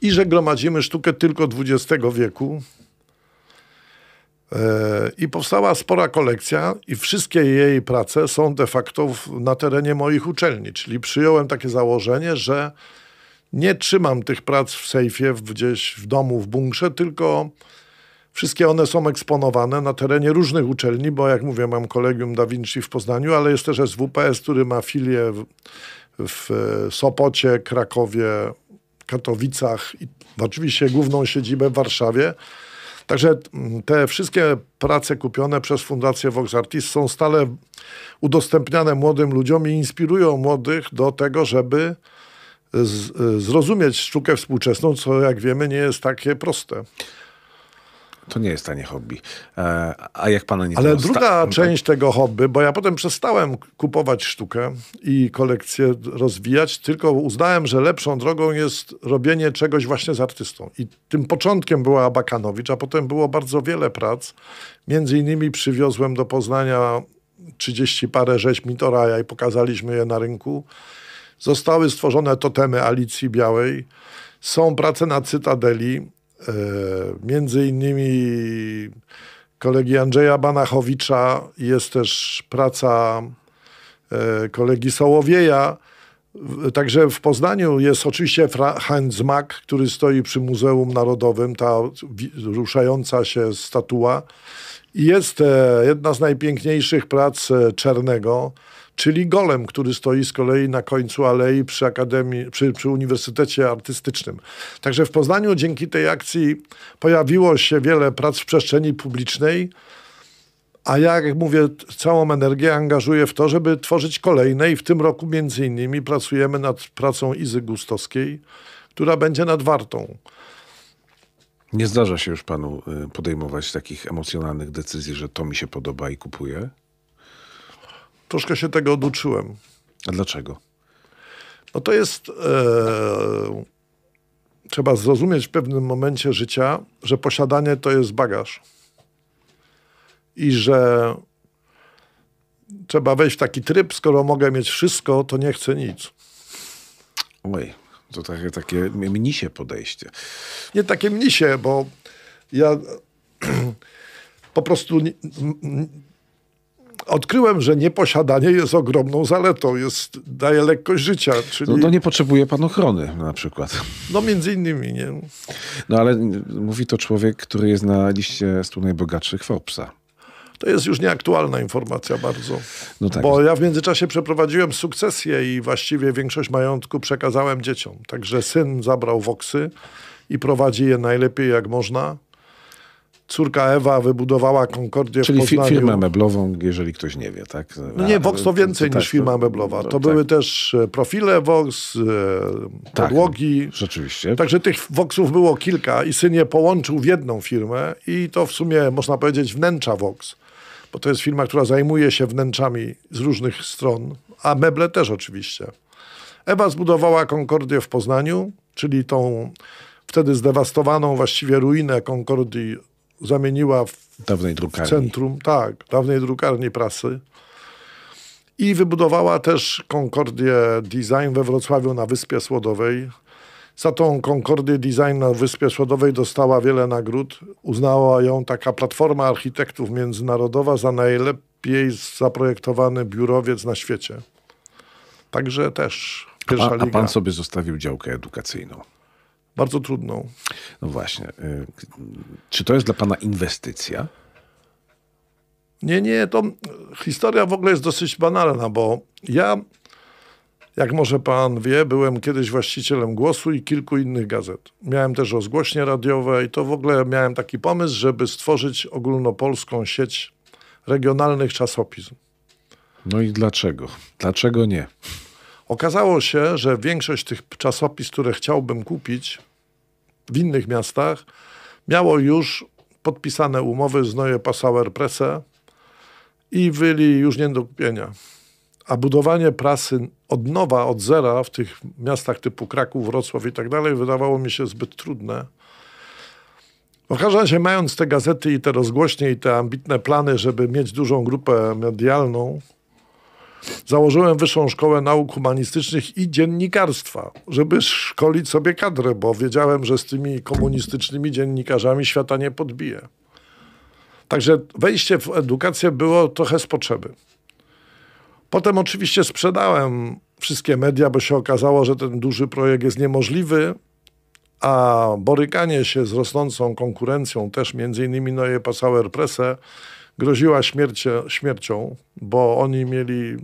Speaker 2: i że gromadzimy sztukę tylko XX wieku. E, I powstała spora kolekcja, i wszystkie jej prace są de facto na terenie moich uczelni. Czyli przyjąłem takie założenie, że nie trzymam tych prac w sejfie, gdzieś w domu, w bunkrze, tylko wszystkie one są eksponowane na terenie różnych uczelni, bo jak mówię, mam kolegium Da Vinci w Poznaniu, ale jest też SWPS, który ma filię w, w e, Sopocie, Krakowie, Katowicach i oczywiście główną siedzibę w Warszawie. Także mm, te wszystkie prace kupione przez Fundację Vox Artis są stale udostępniane młodym ludziom i inspirują młodych do tego, żeby zrozumieć sztukę współczesną, co jak wiemy nie jest takie proste. To nie jest tanie hobby.
Speaker 1: E, a jak pana nie Ale druga
Speaker 2: część tego hobby, bo ja potem przestałem kupować sztukę i kolekcję rozwijać, tylko uznałem, że lepszą drogą jest robienie czegoś właśnie z artystą. I tym początkiem była Abakanowicz, a potem było bardzo wiele prac. Między innymi przywiozłem do Poznania 30 parę rzeźb Mitoraja i pokazaliśmy je na rynku. Zostały stworzone totemy Alicji Białej. Są prace na Cytadeli, e, między innymi kolegi Andrzeja Banachowicza, jest też praca e, kolegi Sołowieja. Także w Poznaniu jest oczywiście Hans Mack, który stoi przy Muzeum Narodowym, ta ruszająca się statua. I jest e, jedna z najpiękniejszych prac Czernego czyli golem, który stoi z kolei na końcu alei przy Akademii, przy, przy Uniwersytecie Artystycznym. Także w Poznaniu dzięki tej akcji pojawiło się wiele prac w przestrzeni publicznej, a ja, jak mówię, całą energię angażuję w to, żeby tworzyć kolejne i w tym roku między innymi pracujemy nad pracą Izy Gustowskiej, która będzie nad Wartą.
Speaker 1: Nie zdarza się już panu y, podejmować takich emocjonalnych decyzji, że to mi się podoba i kupuję?
Speaker 2: troszkę się tego oduczyłem. A dlaczego? No to jest. E, trzeba zrozumieć w pewnym momencie życia, że posiadanie to jest bagaż. I że trzeba wejść w taki tryb, skoro mogę mieć wszystko, to nie chcę nic.
Speaker 1: Oj, to takie, takie mnisie podejście.
Speaker 2: Nie takie mnisie, bo ja po prostu odkryłem, że nieposiadanie jest ogromną zaletą, jest, daje lekkość życia. Czyli... No to nie
Speaker 1: potrzebuje pan ochrony na przykład.
Speaker 2: No między innymi, nie?
Speaker 1: No ale mówi to człowiek, który jest na liście stu najbogatszych Forbesa.
Speaker 2: To jest już nieaktualna informacja bardzo. No tak. Bo ja w międzyczasie przeprowadziłem sukcesję i właściwie większość majątku przekazałem dzieciom. Także syn zabrał woksy i prowadzi je najlepiej jak można córka Ewa wybudowała Konkordię Czyli w Poznaniu. firmę
Speaker 1: meblową, jeżeli ktoś nie wie, tak? No nie, Vox to więcej to, niż firma meblowa. To, no to były
Speaker 2: tak. też e, profile Vox, e, tak, podłogi. Tak, rzeczywiście. Także tych Voxów było kilka i syn je połączył w jedną firmę i to w sumie można powiedzieć wnętrza Vox. Bo to jest firma, która zajmuje się wnętrzami z różnych stron, a meble też oczywiście. Ewa zbudowała Konkordię w Poznaniu, czyli tą wtedy zdewastowaną właściwie ruinę Konkordii zamieniła w,
Speaker 1: dawnej drukarni. w
Speaker 2: centrum, tak, dawnej drukarni prasy. I wybudowała też Concordia Design we Wrocławiu na Wyspie Słodowej. Za tą Concordia Design na Wyspie Słodowej dostała wiele nagród. Uznała ją taka Platforma Architektów Międzynarodowa za najlepiej zaprojektowany biurowiec na świecie. Także też a, A pan
Speaker 1: sobie zostawił działkę edukacyjną
Speaker 2: bardzo trudną.
Speaker 1: No właśnie. Y, czy to jest dla pana inwestycja?
Speaker 2: Nie, nie, to historia w ogóle jest dosyć banalna, bo ja, jak może pan wie, byłem kiedyś właścicielem głosu i kilku innych gazet. Miałem też rozgłośnie radiowe i to w ogóle miałem taki pomysł, żeby stworzyć ogólnopolską sieć regionalnych czasopism.
Speaker 1: No i dlaczego? Dlaczego nie?
Speaker 2: Okazało się, że większość tych czasopis, które chciałbym kupić, w innych miastach miało już podpisane umowy z Neue Passauer Presse i byli już nie do kupienia. A budowanie prasy od nowa, od zera w tych miastach typu Kraków, Wrocław i tak dalej wydawało mi się zbyt trudne. W każdym razie mając te gazety i te rozgłośnie i te ambitne plany, żeby mieć dużą grupę medialną, założyłem Wyższą Szkołę Nauk Humanistycznych i Dziennikarstwa, żeby szkolić sobie kadrę, bo wiedziałem, że z tymi komunistycznymi dziennikarzami świata nie podbije. Także wejście w edukację było trochę z potrzeby. Potem oczywiście sprzedałem wszystkie media, bo się okazało, że ten duży projekt jest niemożliwy, a borykanie się z rosnącą konkurencją też między innymi noje Passauer Presse groziła śmiercią, śmiercią, bo oni mieli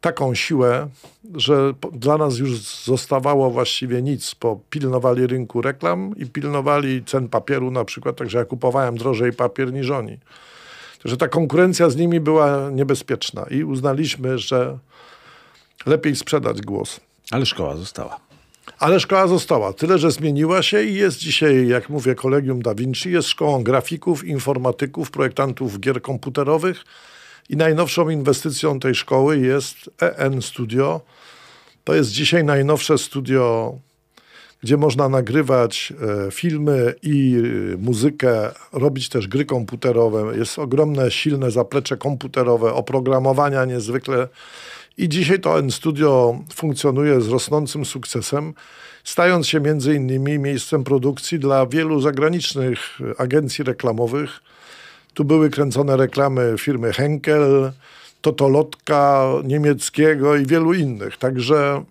Speaker 2: taką siłę, że dla nas już zostawało właściwie nic, bo pilnowali rynku reklam i pilnowali cen papieru na przykład, także ja kupowałem drożej papier niż oni. Że ta konkurencja z nimi była niebezpieczna i uznaliśmy, że lepiej sprzedać głos. Ale szkoła została. Ale szkoła została, tyle że zmieniła się i jest dzisiaj, jak mówię, Kolegium Da Vinci, jest szkołą grafików, informatyków, projektantów gier komputerowych i najnowszą inwestycją tej szkoły jest EN Studio. To jest dzisiaj najnowsze studio, gdzie można nagrywać e, filmy i e, muzykę, robić też gry komputerowe. Jest ogromne, silne zaplecze komputerowe, oprogramowania niezwykle i dzisiaj to N Studio funkcjonuje z rosnącym sukcesem, stając się między innymi miejscem produkcji dla wielu zagranicznych agencji reklamowych. Tu były kręcone reklamy firmy Henkel, Totolotka niemieckiego i wielu innych. Także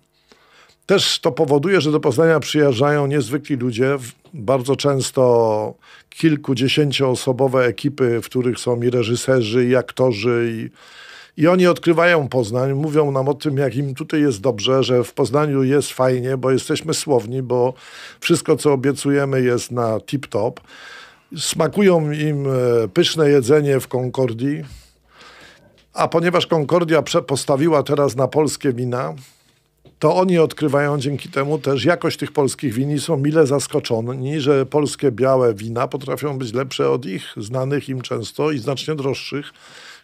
Speaker 2: też to powoduje, że do Poznania przyjeżdżają niezwykli ludzie, bardzo często kilkudziesięcioosobowe ekipy, w których są i reżyserzy, i aktorzy, i i oni odkrywają Poznań, mówią nam o tym, jak im tutaj jest dobrze, że w Poznaniu jest fajnie, bo jesteśmy słowni, bo wszystko, co obiecujemy, jest na tip-top. Smakują im e, pyszne jedzenie w Konkordii, A ponieważ Konkordia postawiła teraz na polskie wina, to oni odkrywają dzięki temu też jakość tych polskich win i są mile zaskoczeni, że polskie białe wina potrafią być lepsze od ich, znanych im często i znacznie droższych.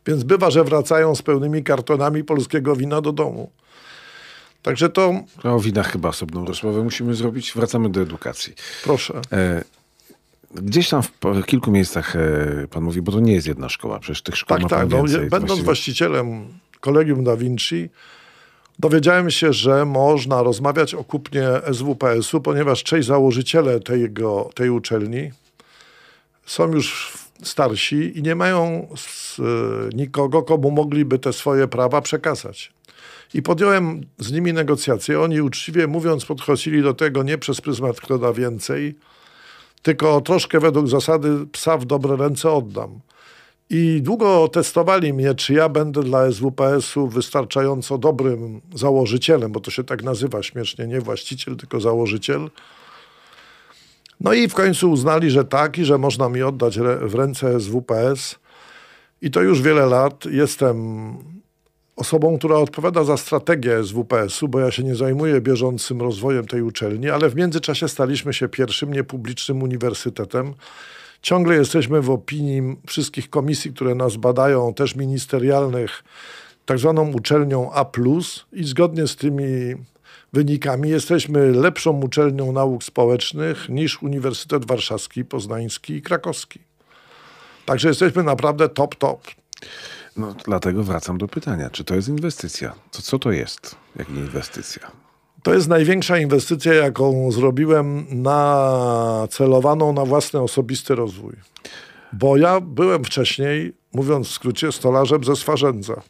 Speaker 2: Więc bywa, że wracają z pełnymi kartonami polskiego wina do domu. Także to... O
Speaker 1: no, winach chyba osobną rozmowę musimy zrobić. Wracamy do edukacji. Proszę. E Gdzieś tam w kilku miejscach e, pan mówi, bo to nie jest jedna szkoła, przecież tych szkół tak, ma tak, no, więcej. No, będąc właściwie...
Speaker 2: właścicielem Kolegium Da Vinci, dowiedziałem się, że można rozmawiać o kupnie SWPS-u, ponieważ trzej założyciele tego, tej uczelni są już starsi i nie mają z, e, nikogo, komu mogliby te swoje prawa przekazać. I podjąłem z nimi negocjacje. Oni uczciwie mówiąc podchodzili do tego nie przez pryzmat, kto da więcej, tylko troszkę według zasady psa w dobre ręce oddam. I długo testowali mnie, czy ja będę dla SWPS-u wystarczająco dobrym założycielem, bo to się tak nazywa śmiesznie, nie właściciel, tylko założyciel no i w końcu uznali, że tak i że można mi oddać w ręce SWPS. I to już wiele lat. Jestem osobą, która odpowiada za strategię SWPS-u, bo ja się nie zajmuję bieżącym rozwojem tej uczelni, ale w międzyczasie staliśmy się pierwszym niepublicznym uniwersytetem. Ciągle jesteśmy w opinii wszystkich komisji, które nas badają, też ministerialnych, tak zwaną uczelnią A, i zgodnie z tymi wynikami jesteśmy lepszą uczelnią nauk społecznych niż Uniwersytet Warszawski, Poznański i Krakowski. Także jesteśmy naprawdę top, top.
Speaker 1: No, dlatego wracam do pytania, czy to jest inwestycja? Co co to jest, jak nie inwestycja?
Speaker 2: To jest największa inwestycja, jaką zrobiłem celowaną na własny osobisty rozwój. Bo ja byłem wcześniej, mówiąc w skrócie, stolarzem ze Swarzędza.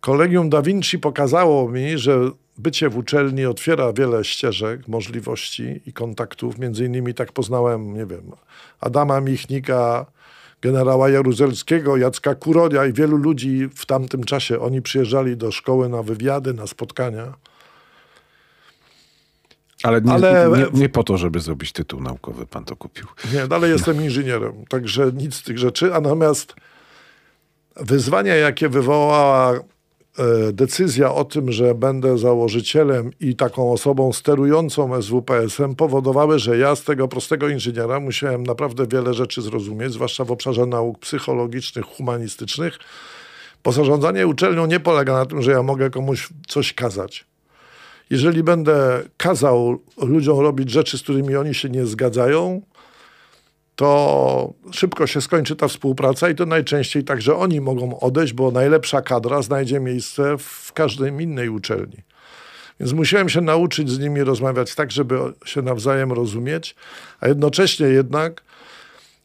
Speaker 2: Kolegium Da Vinci pokazało mi, że bycie w uczelni otwiera wiele ścieżek, możliwości i kontaktów. Między innymi tak poznałem, nie wiem, Adama Michnika, generała Jaruzelskiego, Jacka Kurodia i wielu ludzi w tamtym czasie. Oni przyjeżdżali do szkoły na wywiady, na spotkania.
Speaker 1: Ale nie, Ale nie, nie, po to, żeby zrobić tytuł naukowy, pan to kupił.
Speaker 2: Nie, dalej no. jestem inżynierem, także nic z tych rzeczy. A natomiast wyzwania, jakie wywołała E, decyzja o tym, że będę założycielem i taką osobą sterującą SWPS-em powodowały, że ja z tego prostego inżyniera musiałem naprawdę wiele rzeczy zrozumieć, zwłaszcza w obszarze nauk psychologicznych, humanistycznych. Bo zarządzanie uczelnią nie polega na tym, że ja mogę komuś coś kazać. Jeżeli będę kazał ludziom robić rzeczy, z którymi oni się nie zgadzają, to szybko się skończy ta współpraca i to najczęściej także oni mogą odejść, bo najlepsza kadra znajdzie miejsce w każdej innej uczelni. Więc musiałem się nauczyć z nimi rozmawiać tak, żeby się nawzajem rozumieć, a jednocześnie jednak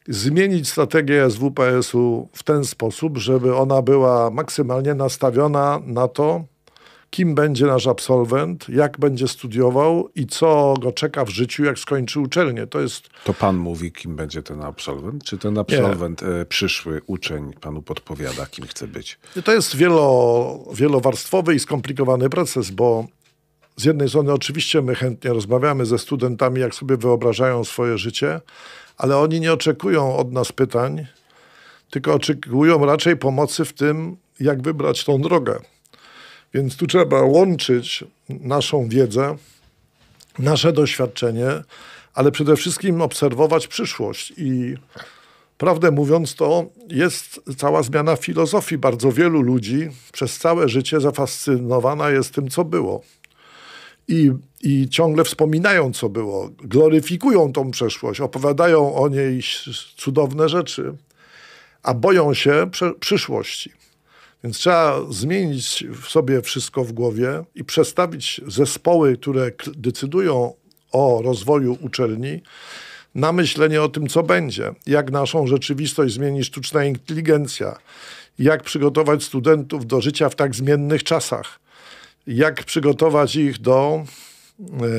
Speaker 2: zmienić strategię SWPS-u w ten sposób, żeby ona była maksymalnie nastawiona na to, kim będzie nasz absolwent, jak będzie studiował i co go czeka w życiu, jak skończy uczelnię. To jest.
Speaker 1: To pan mówi, kim będzie ten absolwent? Czy ten absolwent, e, przyszły uczeń, panu podpowiada, kim chce być?
Speaker 2: To jest wielo, wielowarstwowy i skomplikowany proces, bo z jednej strony oczywiście my chętnie rozmawiamy ze studentami, jak sobie wyobrażają swoje życie, ale oni nie oczekują od nas pytań, tylko oczekują raczej pomocy w tym, jak wybrać tą drogę. Więc tu trzeba łączyć naszą wiedzę, nasze doświadczenie, ale przede wszystkim obserwować przyszłość. I prawdę mówiąc, to jest cała zmiana filozofii. Bardzo wielu ludzi przez całe życie zafascynowana jest tym, co było. I, i ciągle wspominają, co było, gloryfikują tą przeszłość, opowiadają o niej cudowne rzeczy, a boją się przyszłości. Więc trzeba zmienić w sobie wszystko w głowie i przestawić zespoły, które decydują o rozwoju uczelni, na myślenie o tym, co będzie, jak naszą rzeczywistość zmieni sztuczna inteligencja, jak przygotować studentów do życia w tak zmiennych czasach, jak przygotować ich do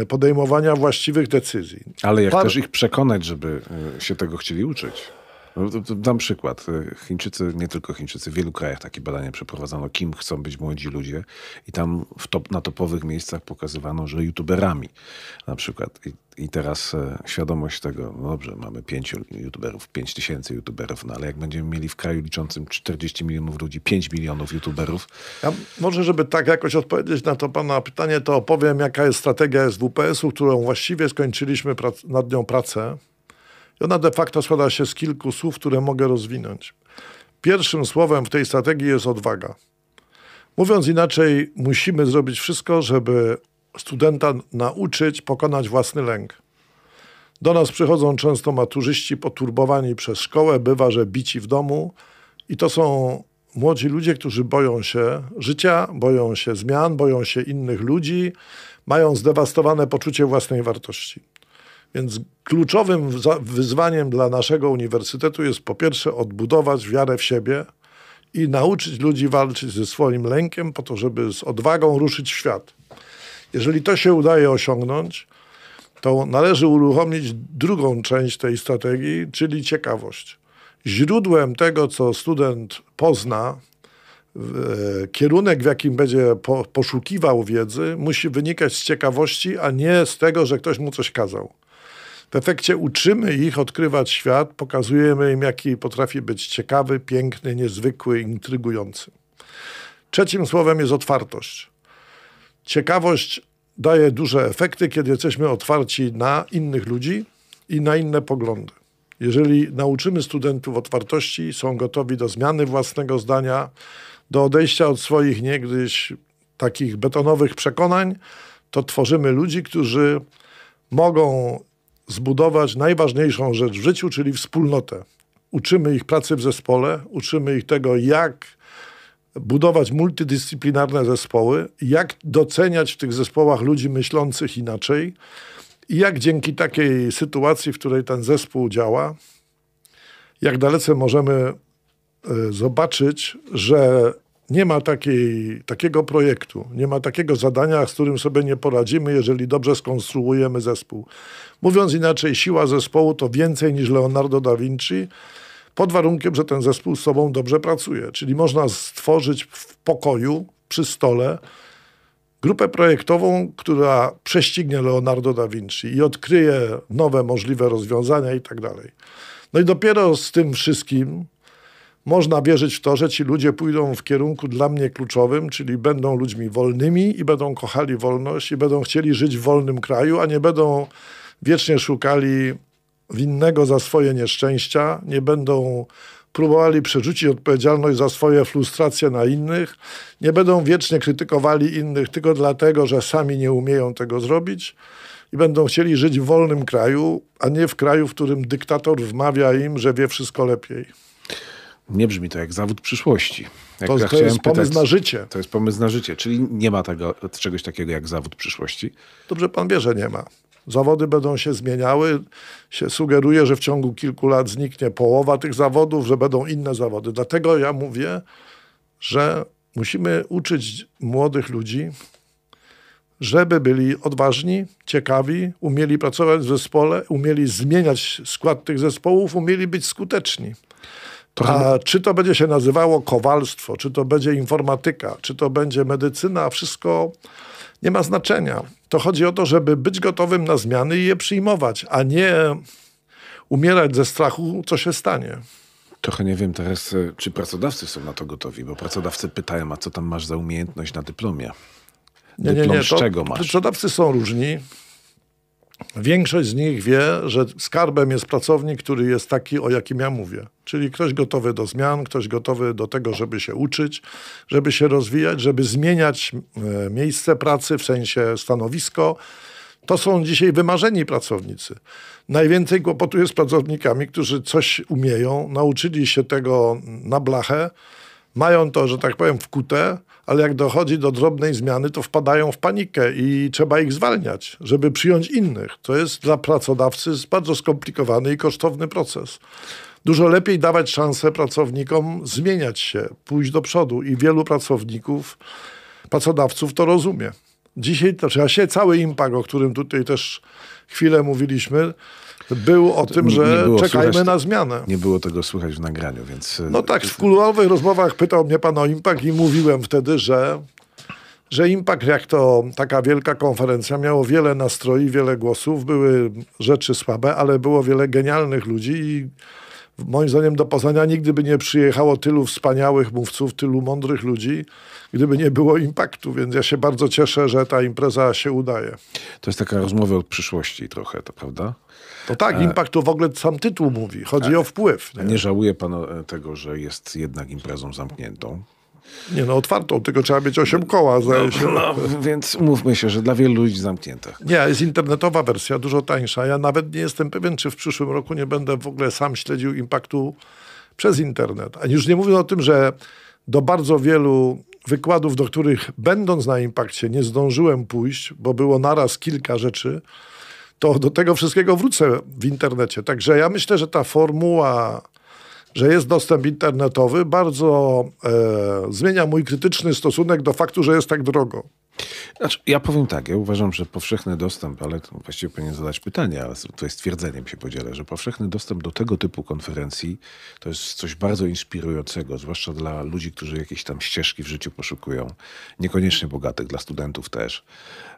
Speaker 2: e, podejmowania właściwych decyzji. Ale jak Par... też ich
Speaker 1: przekonać, żeby e, się tego chcieli uczyć. No, dam przykład. E, Chińczycy, nie tylko Chińczycy, w wielu krajach takie badania przeprowadzano, kim chcą być młodzi ludzie i tam top, na topowych miejscach pokazywano, że youtuberami na przykład. I, i teraz e, świadomość tego, no dobrze, mamy pięciu youtuberów, pięć tysięcy youtuberów, no ale jak będziemy mieli w kraju liczącym 40 milionów ludzi, 5 milionów youtuberów.
Speaker 2: Ja może, żeby tak jakoś odpowiedzieć na to pana pytanie, to opowiem, jaka jest strategia SWPS-u, którą właściwie skończyliśmy nad nią pracę i ona de facto składa się z kilku słów, które mogę rozwinąć. Pierwszym słowem w tej strategii jest odwaga. Mówiąc inaczej, musimy zrobić wszystko, żeby studenta nauczyć pokonać własny lęk. Do nas przychodzą często maturzyści poturbowani przez szkołę, bywa, że bici w domu, i to są młodzi ludzie, którzy boją się życia, boją się zmian, boją się innych ludzi, mają zdewastowane poczucie własnej wartości. Więc kluczowym wyzwaniem dla naszego uniwersytetu jest po pierwsze odbudować wiarę w siebie i nauczyć ludzi walczyć ze swoim lękiem, po to, żeby z odwagą ruszyć w świat. Jeżeli to się udaje osiągnąć, to należy uruchomić drugą część tej strategii, czyli ciekawość. Źródłem tego, co student pozna, e, kierunek, w jakim będzie poszukiwał wiedzy, musi wynikać z ciekawości, a nie z tego, że ktoś mu coś kazał. W efekcie uczymy ich odkrywać świat, pokazujemy im, jaki potrafi być ciekawy, piękny, niezwykły, intrygujący. Trzecim słowem jest otwartość. Ciekawość daje duże efekty, kiedy jesteśmy otwarci na innych ludzi i na inne poglądy. Jeżeli nauczymy studentów otwartości, są gotowi do zmiany własnego zdania, do odejścia od swoich niegdyś takich betonowych przekonań, to tworzymy ludzi, którzy mogą zbudować najważniejszą rzecz w życiu, czyli wspólnotę. Uczymy ich pracy w zespole, uczymy ich tego, jak budować multidyscyplinarne zespoły, jak doceniać w tych zespołach ludzi myślących inaczej i jak dzięki takiej sytuacji, w której ten zespół działa, jak dalece możemy e, zobaczyć, że nie ma takiej, takiego projektu, nie ma takiego zadania, z którym sobie nie poradzimy, jeżeli dobrze skonstruujemy zespół. Mówiąc inaczej, siła zespołu to więcej niż Leonardo da Vinci, pod warunkiem, że ten zespół z sobą dobrze pracuje. Czyli można stworzyć w pokoju, przy stole, grupę projektową, która prześcignie Leonardo da Vinci i odkryje nowe możliwe rozwiązania i tak dalej. No i dopiero z tym wszystkim można wierzyć w to, że ci ludzie pójdą w kierunku dla mnie kluczowym, czyli będą ludźmi wolnymi i będą kochali wolność i będą chcieli żyć w wolnym kraju, a nie będą wiecznie szukali winnego za swoje nieszczęścia, nie będą próbowali przerzucić odpowiedzialność za swoje frustracje na innych, nie będą wiecznie krytykowali innych tylko dlatego, że sami nie umieją tego zrobić i będą chcieli żyć w wolnym kraju, a nie w kraju, w którym dyktator wmawia im, że wie wszystko lepiej.
Speaker 1: Nie brzmi to jak zawód przyszłości. Jak to, ja to jest pytać, pomysł na życie.
Speaker 2: To jest pomysł na życie, czyli nie ma tego, czegoś takiego jak zawód przyszłości. Dobrze pan wie, że nie ma. Zawody będą się zmieniały. Się sugeruje, że w ciągu kilku lat zniknie połowa tych zawodów, że będą inne zawody. Dlatego ja mówię, że musimy uczyć młodych ludzi, żeby byli odważni, ciekawi, umieli pracować w zespole, umieli zmieniać skład tych zespołów, umieli być skuteczni. A czy to będzie się nazywało kowalstwo, czy to będzie informatyka, czy to będzie medycyna, wszystko nie ma znaczenia. To chodzi o to, żeby być gotowym na zmiany i je przyjmować, a nie umierać ze strachu, co się stanie.
Speaker 1: Trochę nie wiem teraz, e, czy pracodawcy są na to gotowi, bo pracodawcy pytają, a co tam masz za umiejętność na dyplomie? Dyplom nie, nie, nie. z czego to, masz?
Speaker 2: Pracodawcy są różni. Większość z nich wie, że skarbem jest pracownik, który jest taki, o jakim ja mówię. Czyli ktoś gotowy do zmian, ktoś gotowy do tego, żeby się uczyć, żeby się rozwijać, żeby zmieniać e, miejsce pracy, w sensie stanowisko. To są dzisiaj wymarzeni pracownicy. Najwięcej kłopotu jest z pracownikami, którzy coś umieją, nauczyli się tego na blachę, mają to, że tak powiem, wkute, ale jak dochodzi do drobnej zmiany, to wpadają w panikę i trzeba ich zwalniać, żeby przyjąć innych. To jest dla pracodawcy bardzo skomplikowany i kosztowny proces. Dużo lepiej dawać szansę pracownikom zmieniać się, pójść do przodu i wielu pracowników, pracodawców to rozumie. Dzisiaj to, ja się cały impak, o którym tutaj też chwilę mówiliśmy, był o tym, że czekajmy na zmianę.
Speaker 1: Nie było tego słychać w nagraniu, więc... E, no tak,
Speaker 2: w kuluarowych rozmowach pytał mnie pan o Impact i mówiłem wtedy, że że Impact, jak to taka wielka konferencja, miało wiele nastroi, wiele głosów, były rzeczy słabe, ale było wiele genialnych ludzi i moim zdaniem do Poznania nigdy by nie przyjechało tylu wspaniałych mówców, tylu mądrych ludzi, gdyby nie było impaktu, więc ja się bardzo cieszę, że ta impreza się udaje.
Speaker 1: To jest taka rozmowa od przyszłości trochę, to prawda?
Speaker 2: To tak, A... E, impact to w ogóle sam tytuł mówi, chodzi A... E, o wpływ. Nie?
Speaker 1: nie żałuje pan e, tego, że jest jednak imprezą zamkniętą?
Speaker 2: Nie no, otwartą, tylko trzeba mieć osiem koła, zdaje no, się. No, więc umówmy się, że dla wielu ludzi zamknięta. Nie, jest internetowa wersja, dużo tańsza. Ja nawet nie jestem pewien, czy w przyszłym roku nie będę w ogóle sam śledził impaktu przez internet. A już nie mówię o tym, że do bardzo wielu wykładów, do których będąc na impakcie nie zdążyłem pójść, bo było naraz kilka rzeczy, to do tego wszystkiego wrócę w internecie. Także ja myślę, że ta formuła że jest dostęp internetowy, bardzo e, zmienia mój krytyczny stosunek do faktu, że jest tak drogo.
Speaker 1: Znaczy, ja powiem tak, ja uważam, że powszechny dostęp, ale właściwie powinien zadać pytanie, ale tutaj stwierdzeniem się podzielę, że powszechny dostęp do tego typu konferencji to jest coś bardzo inspirującego, zwłaszcza dla ludzi, którzy jakieś tam ścieżki w życiu poszukują, niekoniecznie bogatych, dla studentów też.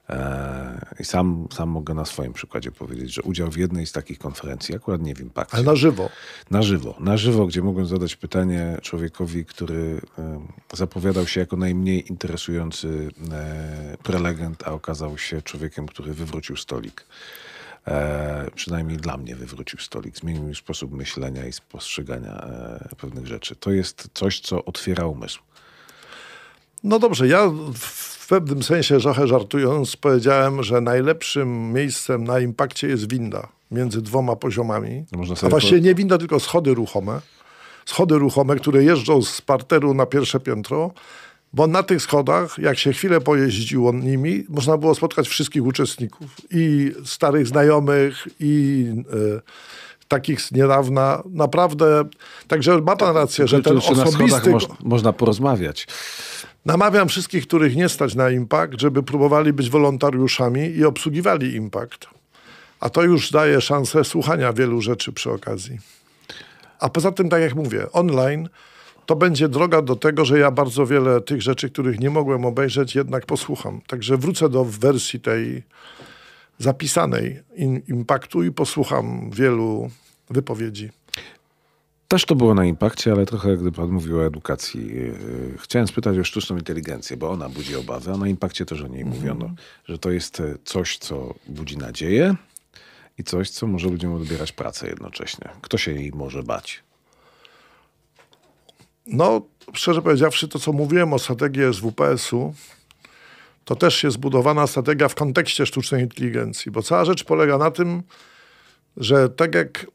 Speaker 1: Eee, I sam, sam mogę na swoim przykładzie powiedzieć, że udział w jednej z takich konferencji, akurat nie wiem, Impakcie. Ale na żywo. Na żywo, na żywo, gdzie mogłem zadać pytanie człowiekowi, który zapowiadał się jako najmniej interesujący e, prelegent, a okazał się człowiekiem, który wywrócił stolik. E, przynajmniej dla mnie wywrócił stolik, zmienił mi sposób myślenia i spostrzegania e, pewnych rzeczy. To jest coś, co otwiera umysł.
Speaker 2: No dobrze, ja w pewnym sensie, trochę żartując, powiedziałem, że najlepszym miejscem na impakcie jest winda między dwoma poziomami. A właściwie nie winda, tylko schody ruchome. Schody ruchome, które jeżdżą z parteru na pierwsze piętro, bo na tych schodach, jak się chwilę pojeździło nimi, można było spotkać wszystkich uczestników i starych znajomych, i. E, takich z niedawna. Naprawdę, także ma pan rację, że ten osobisty... Moż, można porozmawiać. Namawiam wszystkich, których nie stać na Impact, żeby próbowali być wolontariuszami i obsługiwali Impact. A to już daje szansę słuchania wielu rzeczy przy okazji. A poza tym, tak jak mówię, online to będzie droga do tego, że ja bardzo wiele tych rzeczy, których nie mogłem obejrzeć, jednak posłucham. Także wrócę do wersji tej zapisanej impaktu i posłucham wielu wypowiedzi.
Speaker 1: Też to było na impakcie, ale trochę gdy pan mówił o edukacji. Y, y, chciałem spytać o sztuczną inteligencję, bo ona budzi obawy, a na impakcie też o niej mm mówiono, że to jest y, coś, co budzi nadzieję i coś, co może ludziom odbierać pracę jednocześnie. Kto się
Speaker 2: jej może bać? No, szczerze powiedziawszy, to co mówiłem o strategii SWPS-u, to też jest zbudowana strategia w kontekście sztucznej inteligencji, bo cała rzecz polega na tym, że tak jak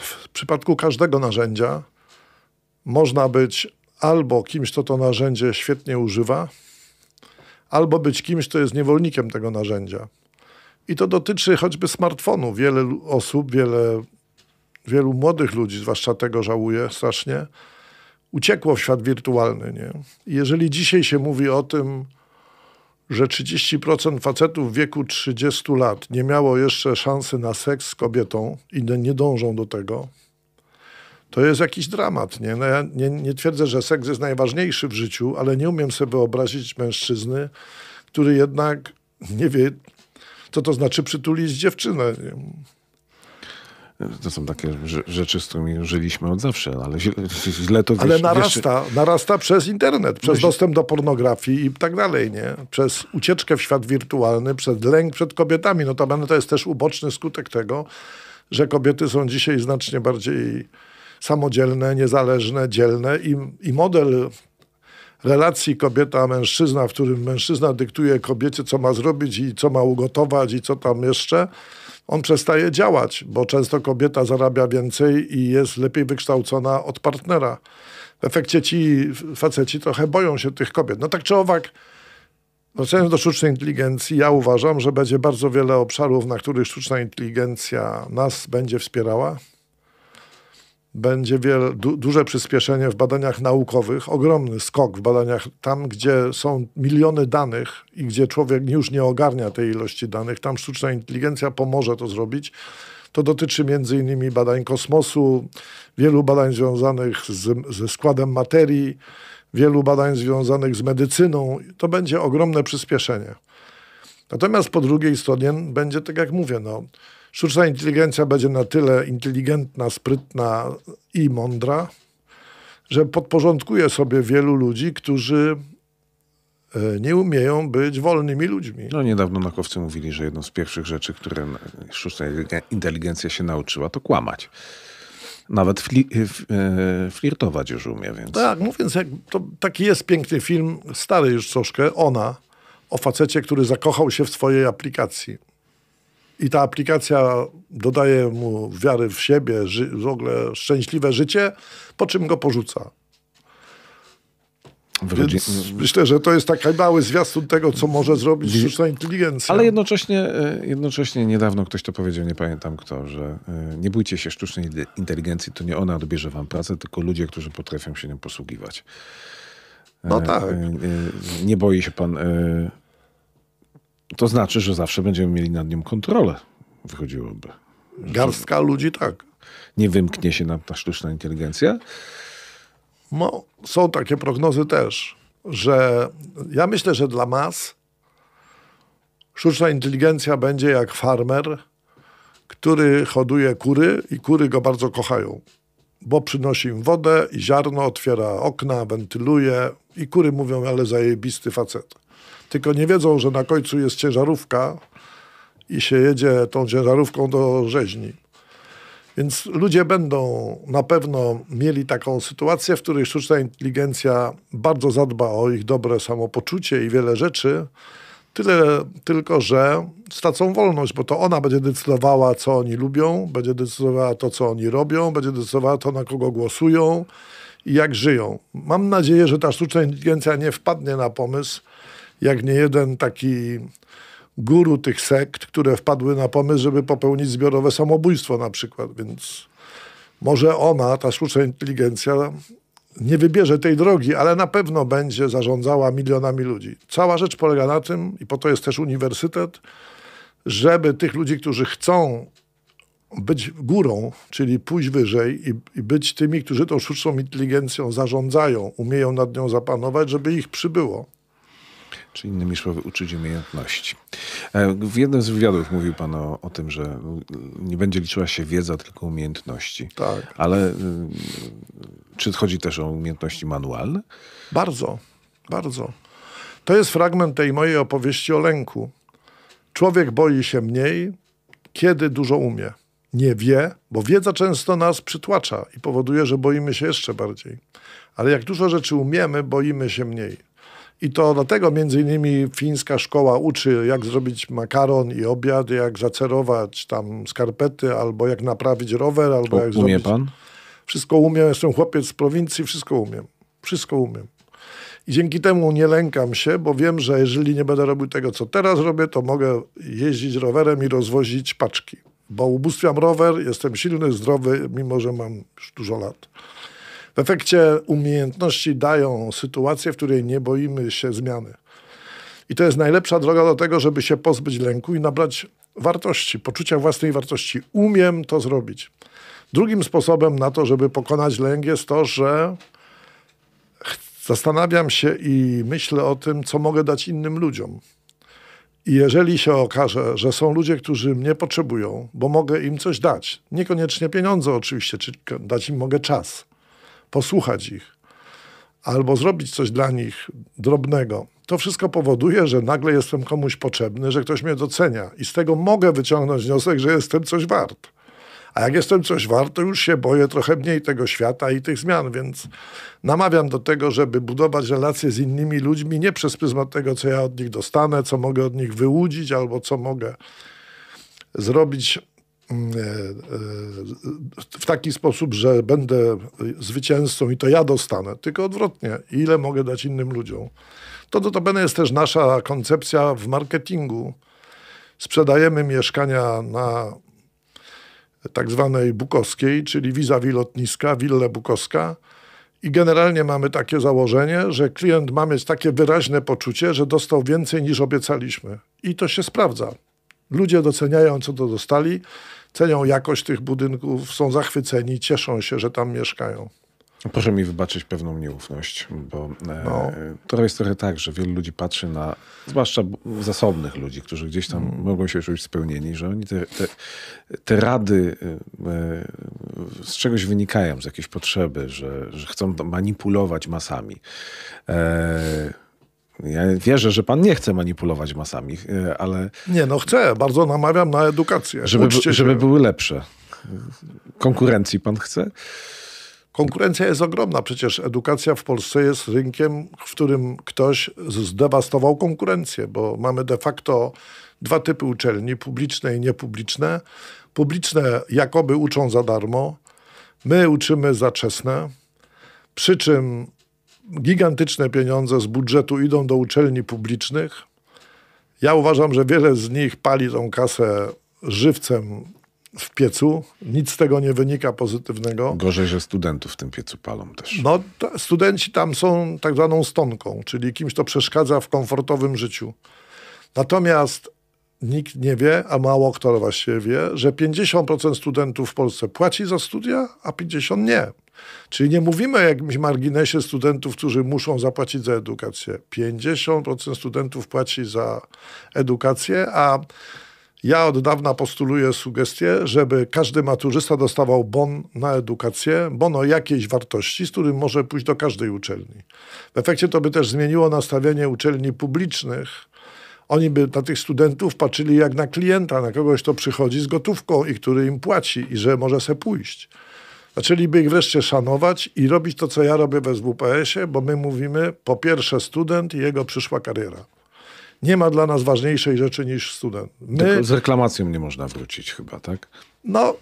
Speaker 2: w przypadku każdego narzędzia można być albo kimś, kto to narzędzie świetnie używa, albo być kimś, kto jest niewolnikiem tego narzędzia. I to dotyczy choćby smartfonu. Wiele osób, wiele, wielu młodych ludzi, zwłaszcza tego żałuje strasznie, uciekło w świat wirtualny. Nie? I jeżeli dzisiaj się mówi o tym, że 30% facetów w wieku 30 lat nie miało jeszcze szansy na seks z kobietą i nie dążą do tego, to jest jakiś dramat. Nie? No ja nie, nie twierdzę, że seks jest najważniejszy w życiu, ale nie umiem sobie wyobrazić mężczyzny, który jednak nie wie, co to znaczy przytulić dziewczynę. Nie?
Speaker 1: To są takie rzeczy, z którymi żyliśmy od zawsze, ale źle to... Ale wiesz, narasta,
Speaker 2: jeszcze... narasta przez internet, przez dostęp do pornografii i tak dalej, nie? Przez ucieczkę w świat wirtualny, przez lęk przed kobietami. Notabene to jest też uboczny skutek tego, że kobiety są dzisiaj znacznie bardziej samodzielne, niezależne, dzielne i, i model relacji kobieta-mężczyzna, w którym mężczyzna dyktuje kobiecie, co ma zrobić i co ma ugotować i co tam jeszcze – on przestaje działać, bo często kobieta zarabia więcej i jest lepiej wykształcona od partnera. W efekcie ci faceci trochę boją się tych kobiet. No tak czy owak, wracając do sztucznej inteligencji, ja uważam, że będzie bardzo wiele obszarów, na których sztuczna inteligencja nas będzie wspierała będzie wiele, du, duże przyspieszenie w badaniach naukowych, ogromny skok w badaniach tam, gdzie są miliony danych i gdzie człowiek już nie ogarnia tej ilości danych, tam sztuczna inteligencja pomoże to zrobić. To dotyczy m.in. badań kosmosu, wielu badań związanych z, ze składem materii, wielu badań związanych z medycyną. To będzie ogromne przyspieszenie. Natomiast po drugiej stronie będzie, tak jak mówię, no, sztuczna inteligencja będzie na tyle inteligentna, sprytna i mądra, że podporządkuje sobie wielu ludzi, którzy e, nie umieją być wolnymi ludźmi.
Speaker 1: No niedawno naukowcy mówili, że jedną z pierwszych rzeczy, które sztuczna inteligencja się nauczyła, to kłamać. Nawet fli e, e, flirtować już umie, więc... Tak,
Speaker 2: mówiąc, no więc jak, to taki jest piękny film, stary już troszkę, Ona, o facecie, który zakochał się w swojej aplikacji. I ta aplikacja dodaje mu wiary w siebie, w ogóle szczęśliwe życie, po czym go porzuca. Wychodzi... Więc myślę, że to jest taki mały zwiastun tego, co może zrobić sztuczna inteligencja. Ale jednocześnie,
Speaker 1: e, jednocześnie niedawno ktoś to powiedział, nie pamiętam kto, że e, nie bójcie się sztucznej inteligencji, to nie ona odbierze wam pracę, tylko ludzie, którzy potrafią się nią posługiwać. No e, tak. Nie boi się pan to znaczy, że zawsze będziemy mieli nad nią kontrolę,
Speaker 2: wychodziłoby. Garstka ludzi tak. Nie wymknie się nam ta sztuczna inteligencja? No, są takie prognozy też, że ja myślę, że dla mas sztuczna inteligencja będzie jak farmer, który hoduje kury i kury go bardzo kochają, bo przynosi im wodę i ziarno, otwiera okna, wentyluje i kury mówią, ale zajebisty facet tylko nie wiedzą, że na końcu jest ciężarówka i się jedzie tą ciężarówką do rzeźni. Więc ludzie będą na pewno mieli taką sytuację, w której sztuczna inteligencja bardzo zadba o ich dobre samopoczucie i wiele rzeczy, tyle tylko, że stracą wolność, bo to ona będzie decydowała, co oni lubią, będzie decydowała to, co oni robią, będzie decydowała to, na kogo głosują i jak żyją. Mam nadzieję, że ta sztuczna inteligencja nie wpadnie na pomysł, jak nie jeden taki guru tych sekt, które wpadły na pomysł, żeby popełnić zbiorowe samobójstwo na przykład. Więc może ona, ta sztuczna inteligencja, nie wybierze tej drogi, ale na pewno będzie zarządzała milionami ludzi. Cała rzecz polega na tym, i po to jest też uniwersytet, żeby tych ludzi, którzy chcą być górą, czyli pójść wyżej i, i, być tymi, którzy tą sztuczną inteligencją zarządzają, umieją nad nią zapanować, żeby ich przybyło.
Speaker 1: Czy innymi słowy, uczyć umiejętności. E, w jednym z wywiadów mówił Pan o, o, tym, że nie będzie liczyła się wiedza, tylko umiejętności.
Speaker 2: Tak. Ale y, czy chodzi też o umiejętności manualne? Bardzo, bardzo. To jest fragment tej mojej opowieści o lęku. Człowiek boi się mniej, kiedy dużo umie. Nie wie, bo wiedza często nas przytłacza i powoduje, że boimy się jeszcze bardziej. Ale jak dużo rzeczy umiemy, boimy się mniej. I to dlatego między innymi fińska szkoła uczy, jak zrobić makaron i obiad, jak zacerować tam skarpety, albo jak naprawić rower, albo jak umie zrobić... Umie pan? Wszystko umiem, jestem chłopiec z prowincji, wszystko umiem. Wszystko umiem. I dzięki temu nie lękam się, bo wiem, że jeżeli nie będę robił tego, co teraz robię, to mogę jeździć rowerem i rozwozić paczki. Bo ubóstwiam rower, jestem silny, zdrowy, mimo że mam już dużo lat. W efekcie umiejętności dają sytuację, w której nie boimy się zmiany. I to jest najlepsza droga do tego, żeby się pozbyć lęku i nabrać wartości, poczucia własnej wartości. Umiem to zrobić. Drugim sposobem na to, żeby pokonać lęk, jest to, że zastanawiam się i myślę o tym, co mogę dać innym ludziom. I jeżeli się okaże, że są ludzie, którzy mnie potrzebują, bo mogę im coś dać, niekoniecznie pieniądze oczywiście, czy dać im mogę czas, posłuchać ich albo zrobić coś dla nich drobnego, to wszystko powoduje, że nagle jestem komuś potrzebny, że ktoś mnie docenia i z tego mogę wyciągnąć wniosek, że jestem coś wart. A jak jestem coś wart, to już się boję trochę mniej tego świata i tych zmian, więc namawiam do tego, żeby budować relacje z innymi ludźmi nie przez pryzmat tego, co ja od nich dostanę, co mogę od nich wyłudzić albo co mogę zrobić E, e, w taki sposób, że będę zwycięzcą i to ja dostanę, tylko odwrotnie, ile mogę dać innym ludziom. To notabene jest też nasza koncepcja w marketingu. Sprzedajemy mieszkania na tak zwanej Bukowskiej, czyli vis-a-vis lotniska, Wille Bukowska. I generalnie mamy takie założenie, że klient ma mieć takie wyraźne poczucie, że dostał więcej niż obiecaliśmy. I to się sprawdza. Ludzie doceniają, co to dostali cenią jakość tych budynków, są zachwyceni, cieszą się, że tam mieszkają.
Speaker 1: Proszę mi wybaczyć pewną nieufność, bo e, no. to jest trochę tak, że wielu ludzi patrzy na, zwłaszcza zasobnych ludzi, którzy gdzieś tam mm. mogą się czuć spełnieni, że oni te, te, te rady e, e, z czegoś wynikają, z jakiejś potrzeby, że, że chcą manipulować masami. E, ja wierzę, że pan nie chce manipulować masami, e, ale...
Speaker 2: Nie, no chcę. Bardzo namawiam na edukację. Żeby, żeby
Speaker 1: były lepsze. Konkurencji pan
Speaker 2: chce? Konkurencja jest ogromna. Przecież edukacja w Polsce jest rynkiem, w którym ktoś zdewastował konkurencję, bo mamy de facto dwa typy uczelni, publiczne i niepubliczne. Publiczne jakoby uczą za darmo, my uczymy za czesne, przy czym gigantyczne pieniądze z budżetu idą do uczelni publicznych. Ja uważam, że wiele z nich pali tą kasę żywcem w piecu. Nic z tego nie wynika pozytywnego.
Speaker 1: Gorzej, że studentów w tym piecu palą
Speaker 2: też. No, studenci tam są tak zwaną stonką, czyli kimś, to przeszkadza w komfortowym życiu. Natomiast nikt nie wie, a mało kto właśnie wie, że 50% studentów w Polsce płaci za studia, a 50% nie. Czyli nie mówimy o jakimś marginesie studentów, którzy muszą zapłacić za edukację. 50% studentów płaci za edukację, a ja od dawna postuluję sugestię, żeby każdy maturzysta dostawał bon na edukację, bon o jakiejś wartości, z którym może pójść do każdej uczelni. W efekcie to by też zmieniło nastawienie uczelni publicznych. Oni by na tych studentów patrzyli jak na klienta, na kogoś, kto przychodzi z gotówką i który im płaci i że może se pójść. Zaczęliby ich wreszcie szanować i robić to, co ja robię w SWPS-ie, bo my mówimy po pierwsze student i jego przyszła kariera. Nie ma dla nas ważniejszej rzeczy niż student. My... Tylko z reklamacją nie można wrócić chyba, tak? No,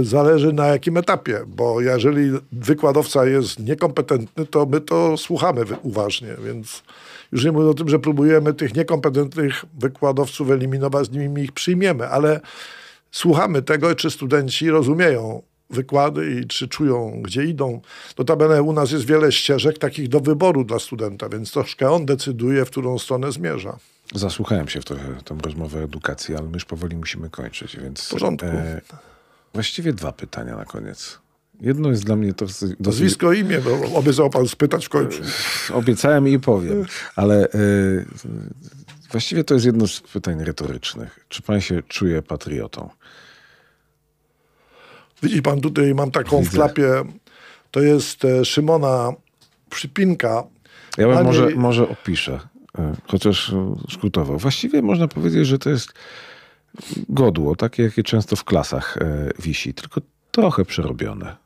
Speaker 2: y, zależy na jakim etapie, bo jeżeli wykładowca jest niekompetentny, to my to słuchamy uważnie, więc już nie mówię o tym, że próbujemy tych niekompetentnych wykładowców eliminować, z nimi ich przyjmiemy, ale słuchamy tego, czy studenci rozumieją wykłady i czy czują, gdzie idą. Notabene u nas jest wiele ścieżek takich do wyboru dla studenta, więc troszkę on decyduje, w którą stronę zmierza.
Speaker 1: Zasłuchałem się w trochę tą rozmowę edukacji, ale my już powoli musimy kończyć, więc... W porządku. E, właściwie dwa pytania na koniec. Jedno jest dla mnie to... Dosyć...
Speaker 2: imię, bo obiecał pan spytać w końcu.
Speaker 1: E, obiecałem i powiem, ale e, właściwie to jest jedno z pytań retorycznych. Czy pan się czuje patriotą?
Speaker 2: Widzi pan tutaj, mam taką Widzę. w klapie, to jest e, Szymona Przypinka. Ja bym może,
Speaker 1: może opiszę, e, chociaż e, skrótowo. Właściwie można powiedzieć, że to jest godło, takie jakie często w klasach wisi, tylko trochę przerobione.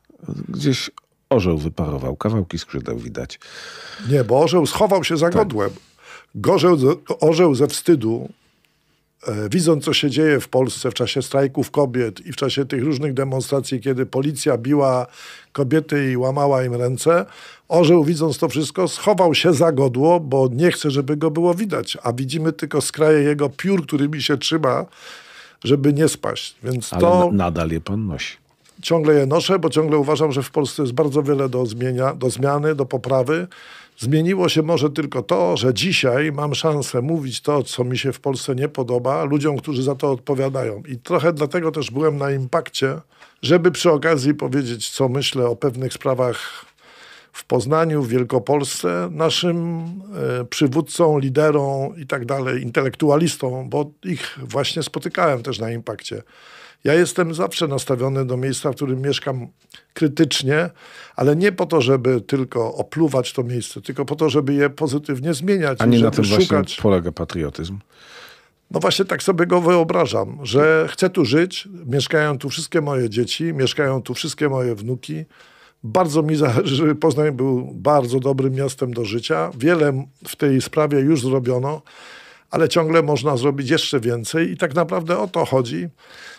Speaker 2: Gdzieś orzeł wyparował, kawałki skrzydeł widać. Nie, bo orzeł schował się za tak. godłem. Gorzeł, orzeł ze wstydu E, widząc, co się dzieje w Polsce w czasie strajków kobiet i w czasie tych różnych demonstracji, kiedy policja biła kobiety i łamała im ręce, orzeł, widząc to wszystko, schował się za godło, bo nie chce, żeby go było widać. A widzimy tylko skraje jego piór, którymi się trzyma, żeby nie spaść.
Speaker 1: Więc Ale to... nadal
Speaker 2: je pan nosi. Ciągle je noszę, bo ciągle uważam, że w Polsce jest bardzo wiele do, zmienia, do zmiany, do poprawy. Zmieniło się może tylko to, że dzisiaj mam szansę mówić to, co mi się w Polsce nie podoba, ludziom, którzy za to odpowiadają. I trochę dlatego też byłem na impakcie, żeby przy okazji powiedzieć, co myślę o pewnych sprawach w Poznaniu, w Wielkopolsce, naszym y, przywódcą, liderą i tak dalej, intelektualistą, bo ich właśnie spotykałem też na impakcie. Ja jestem zawsze nastawiony do miejsca, w którym mieszkam krytycznie, ale nie po to, żeby tylko opluwać to miejsce, tylko po to, żeby je pozytywnie zmieniać. A nie na tym szukać. właśnie
Speaker 1: polega patriotyzm.
Speaker 2: No właśnie tak sobie go wyobrażam, że chcę tu żyć, mieszkają tu wszystkie moje dzieci, mieszkają tu wszystkie moje wnuki. Bardzo mi zależy, żeby Poznań był bardzo dobrym miastem do życia. Wiele w tej sprawie już zrobiono ale ciągle można zrobić jeszcze więcej i tak naprawdę o to chodzi,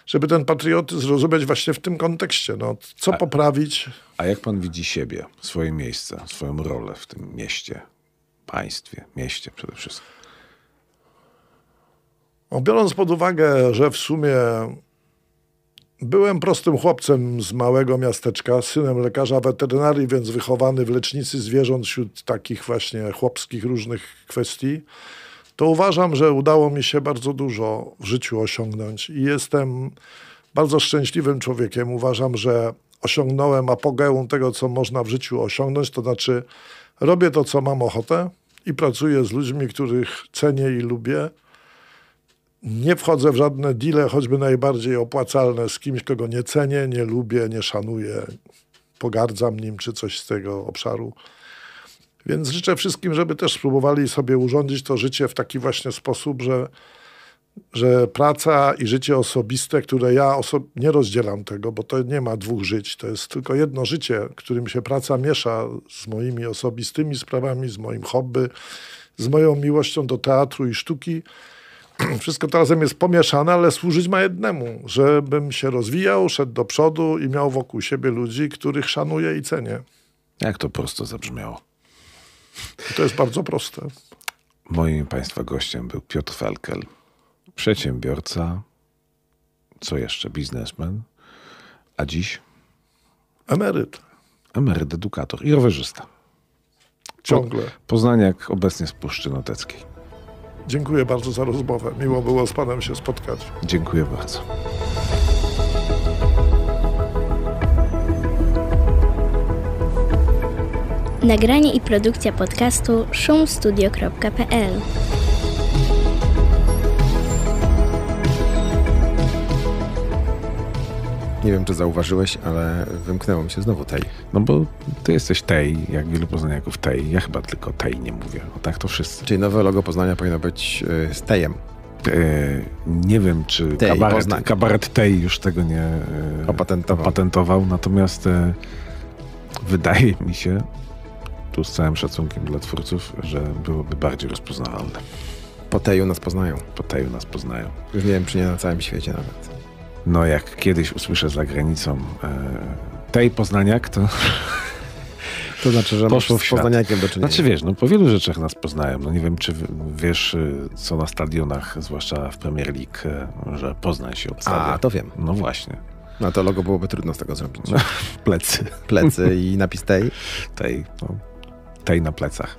Speaker 2: żeby ten patriotyzm zrozumieć właśnie w tym kontekście. No, co a, poprawić?
Speaker 1: A jak pan widzi siebie, swoje miejsce, swoją rolę w tym mieście,
Speaker 2: państwie, mieście przede wszystkim? No, biorąc pod uwagę, że w sumie byłem prostym chłopcem z małego miasteczka, synem lekarza weterynarii, więc wychowany w lecznicy zwierząt wśród takich właśnie chłopskich różnych kwestii to uważam, że udało mi się bardzo dużo w życiu osiągnąć i jestem bardzo szczęśliwym człowiekiem. Uważam, że osiągnąłem apogeum tego, co można w życiu osiągnąć, to znaczy robię to, co mam ochotę i pracuję z ludźmi, których cenię i lubię. Nie wchodzę w żadne deale, choćby najbardziej opłacalne, z kimś, kogo nie cenię, nie lubię, nie szanuję, pogardzam nim czy coś z tego obszaru. Więc życzę wszystkim, żeby też spróbowali sobie urządzić to życie w taki właśnie sposób, że, że praca i życie osobiste, które ja oso nie rozdzielam tego, bo to nie ma dwóch żyć, to jest tylko jedno życie, którym się praca miesza z moimi osobistymi sprawami, z moim hobby, z moją miłością do teatru i sztuki wszystko to razem jest pomieszane, ale służyć ma jednemu, żebym się rozwijał, szedł do przodu i miał wokół siebie ludzi, których szanuję i cenię. Jak to prosto zabrzmiało. I to jest bardzo proste.
Speaker 1: Moim Państwa gościem był Piotr Felkel, przedsiębiorca, co jeszcze, biznesmen, a dziś? Emeryt. Emeryt, edukator i rowerzysta. Ciągle. Po, Poznaniak obecnie z Puszczy Noteckiej.
Speaker 2: Dziękuję bardzo za rozmowę. Miło było z Panem się spotkać.
Speaker 1: Dziękuję bardzo.
Speaker 2: Nagranie i produkcja podcastu szumstudio.pl
Speaker 1: Nie wiem, czy zauważyłeś, ale wymknęło mi się znowu tej. No bo ty jesteś tej, jak wielu poznaniaków tej. Ja chyba tylko tej nie mówię, o tak to wszyscy. Czyli nowe logo Poznania powinno być y, z tejem. nie wiem, czy tej, kabaret, kabaret tej już tego nie patentował. Y, opatentował. opatentował. Natomiast y, wydaje mi się, tu z całym szacunkiem dla twórców, że byłoby bardziej rozpoznawalne. Po u nas poznają. Po u nas poznają. Już nie wiem, czy nie na całym świecie nawet. No jak kiedyś usłyszę za granicą e, tej poznaniak, to... To znaczy, że poszło w poznaniakiem do czynienia. Znaczy wiesz, no po wielu rzeczach nas poznają. No nie wiem, czy wiesz, y, co na stadionach, zwłaszcza w Premier League, e, że Poznań się obstawia. A, to wiem. No właśnie. No to logo byłoby trudno z tego zrobić. No, plecy. Plecy i napis tej. Tej, no tej na plecach.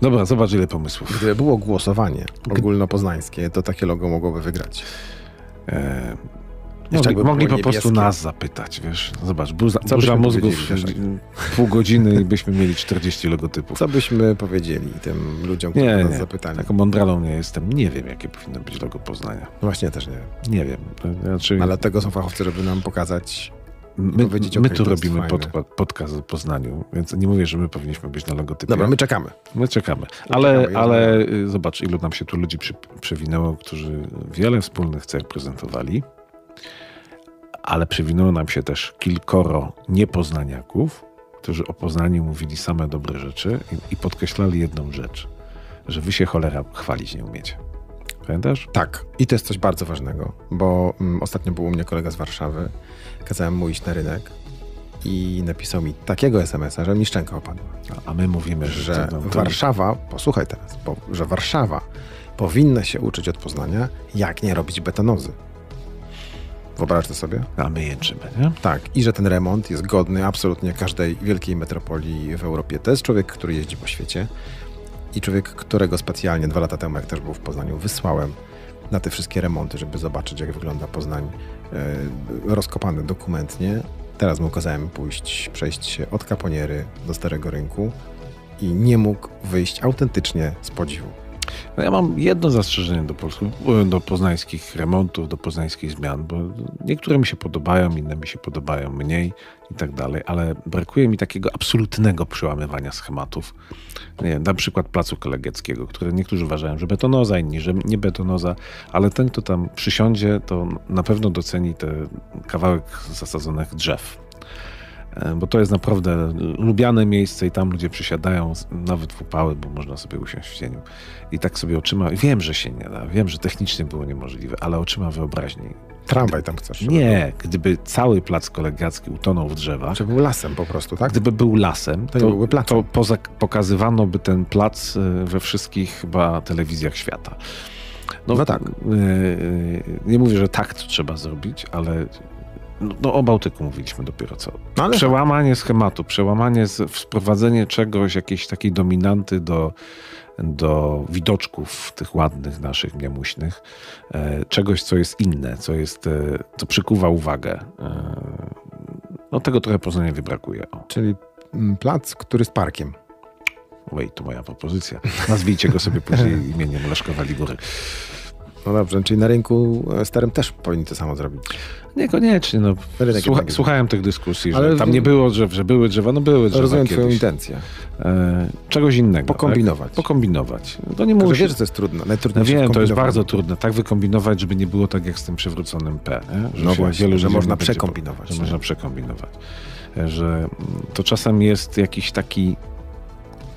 Speaker 1: Dobra, zobacz ile pomysłów. Gdyby było głosowanie ogólnopoznańskie, to takie logo mogłoby wygrać. E,
Speaker 2: mogli, mogli po prostu nas
Speaker 1: zapytać, wiesz. No zobacz, burza, burza mózgów, pół godziny i byśmy mieli 40 logotypów. Co byśmy powiedzieli tym ludziom, którzy nie, nas nie. zapytali? Taką mądralą nie jestem. Nie wiem, jakie powinno być logo Poznania. Właśnie też nie wiem. Nie wiem. No, znaczy... Ale tego są fachowcy, żeby nam pokazać My, powiedzieć, my tu robimy pod, podcast o Poznaniu, więc nie mówię, że my powinniśmy być na logotypie. Dobra, my czekamy. My czekamy. No ale, czekamy, ale y, zobacz, ilu nam się tu ludzi przy, przewinęło, którzy wiele wspólnych cech prezentowali, ale przewinęło nam się też kilkoro niepoznaniaków, którzy o Poznaniu mówili same dobre rzeczy i, i podkreślali jedną rzecz, że wy się cholera chwalić nie umiecie. Pamiętasz? Tak. I to jest coś bardzo ważnego, bo mm, ostatnio był u mnie kolega z Warszawy. Kazałem mu iść na rynek i napisał mi takiego SMS-a, że mi szczęka opadła. A, my mówimy, że, Warszawa, posłuchaj teraz, bo, że Warszawa powinna się uczyć od Poznania, jak nie robić betanozy. Wyobraź to sobie? A my jęczymy, nie? Tak. I że ten remont jest godny absolutnie każdej wielkiej metropolii w Europie. To jest człowiek, który jeździ po świecie i człowiek, którego specjalnie dwa lata temu, jak też był w Poznaniu, wysłałem na te wszystkie remonty, żeby zobaczyć, jak wygląda Poznań e, rozkopany dokumentnie. Teraz mu kazałem pójść, przejść się od kaponiery do Starego Rynku i nie mógł wyjść autentycznie z podziwu. No ja mam jedno zastrzeżenie do, do poznańskich remontów, do poznańskich zmian, bo niektóre mi się podobają, inne mi się podobają mniej i tak dalej, ale brakuje mi takiego absolutnego przełamywania schematów. Nie, na przykład Placu Kolegieckiego, który niektórzy uważają, że betonoza, inni, że nie betonoza, ale ten, kto tam przysiądzie, to na pewno doceni ten kawałek zasadzonych drzew. E, bo to jest naprawdę lubiane miejsce i tam ludzie przysiadają nawet w upały, bo można sobie usiąść w cieniu. I tak sobie oczyma, wiem, że się nie da, wiem, że technicznie było niemożliwe, ale oczyma wyobraźni. Tramwaj tam chcesz? Nie, gdyby cały plac kolegiacki utonął w drzewach. Czy był lasem po prostu, tak? Gdyby był lasem, to, to, byłby to poza, pokazywano by ten plac e, we wszystkich chyba telewizjach świata. No, no tak. E, nie mówię, że tak to trzeba zrobić, ale no, o Bałtyku mówiliśmy dopiero co. No przełamanie schematu, przełamanie, z, wprowadzenie czegoś, jakiejś takiej dominanty do, do widoczków tych ładnych naszych miamuśnych, e, czegoś, co jest inne, co, jest, e, co przykuwa uwagę. E, no tego trochę Poznania wybrakuje. O. Czyli mm, plac, który z parkiem. Oj, to moja propozycja. Nazwijcie go sobie później imieniem Leszkowa Ligury. No dobrze, czyli na rynku e, starym też powinni to samo zrobić. Niekoniecznie. No. Słucha, słuchałem tych dyskusji, Ale... że tam nie było drzew, że były drzewa, no były drzewa Rozumiem kiedyś. twoją intencję. E, czegoś innego. Pokombinować. Tak? Pokombinować. No to nie musi... Wiesz, że to jest trudne. Najtrudniejsze no wiem, to jest bardzo trudne. Tak wykombinować, żeby nie było tak jak z tym przywróconym P. Nie? Że no właśnie, wielu, że można przekombinować. Że można przekombinować. Że to czasem jest jakiś taki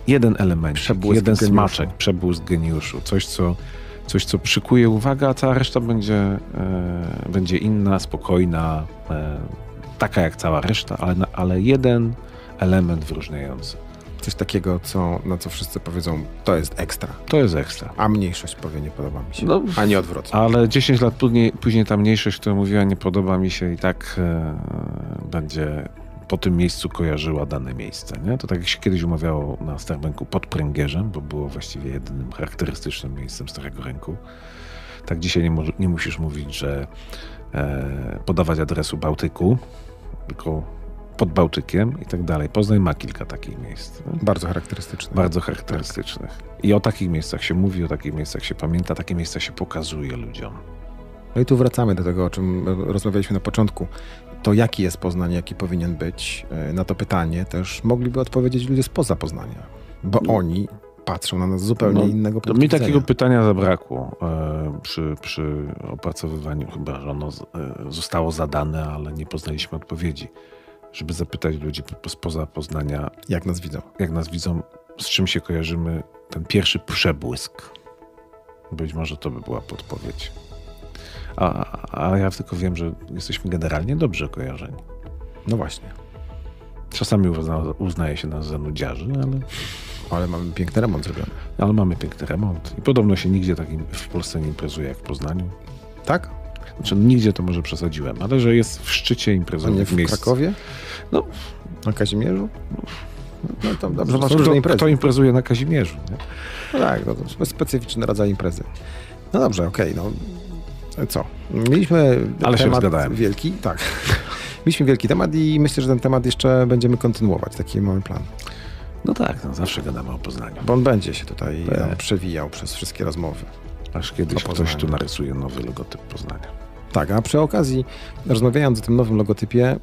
Speaker 1: jeden element, jeden geniuszu. smaczek, przebłysk geniuszu. Coś, co coś, co przykuje uwagę, a cała reszta będzie, e, będzie inna, spokojna, e, taka jak cała reszta, ale, ale jeden element wyróżniający coś takiego, co, na co wszyscy powiedzą, to jest ekstra. To jest ekstra. A mniejszość powie, nie podoba mi się. No, a nie odwrotnie. Ale 10 lat później, później ta mniejszość, która mówiła, nie podoba mi się i tak e, będzie po tym miejscu kojarzyła dane miejsce. Nie? To tak jak się kiedyś umawiało na Starbanku pod pręgierzem, bo było właściwie jedynym charakterystycznym miejscem Starego Rynku. Tak dzisiaj nie, nie musisz mówić, że e, podawać adresu Bałtyku, tylko pod Bałtykiem i tak dalej. Poznań ma kilka takich miejsc. Nie? Bardzo charakterystycznych. Bardzo tak. charakterystycznych. Tak. I o takich miejscach się mówi, o takich miejscach się pamięta, takie miejsca się pokazuje ludziom. No i tu wracamy do tego, o czym rozmawialiśmy na początku to, jaki jest Poznanie, jaki powinien być, e, na to pytanie też mogliby odpowiedzieć ludzie spoza Poznania, bo no. oni patrzą na nas zupełnie no, innego punktu mi takiego pytania zabrakło e, przy, przy opracowywaniu, chyba że ono e, zostało zadane, ale nie poznaliśmy odpowiedzi, żeby zapytać ludzi spoza Poznania. Jak nas widzą? Jak nas widzą, z czym się kojarzymy, ten pierwszy przebłysk. Być może to by była podpowiedź. A, a ja tylko wiem, że jesteśmy generalnie dobrze kojarzeni. No właśnie. Czasami uzna, uznaje się nas za nudziarzy, ale... Ale mamy piękny remont zrobiony. Ale mamy piękny remont. I podobno się nigdzie takim w Polsce nie imprezuje jak w Poznaniu. Tak? Znaczy nigdzie to może przesadziłem, ale że jest w szczycie imprezy. nie w Krakowie? No. Na Kazimierzu? No, tam, dobrze. Zobacz, no, kto, imprezy. kto imprezuje na Kazimierzu. Nie? No tak, no, to specyficzny rodzaj imprezy. No dobrze, okej. Okay, no co? Mieliśmy Ale temat wielki, tak. Mieliśmy wielki temat i myślę, że ten temat jeszcze będziemy kontynuować. Taki mamy plan. No tak, no zawsze gadamy o Poznaniu. Bo on będzie się tutaj Be. E, przewijał przez wszystkie rozmowy. Aż kiedyś ktoś tu narysuje nowy logotyp Poznania. Tak, a przy okazji, rozmawiając o tym nowym logotypie,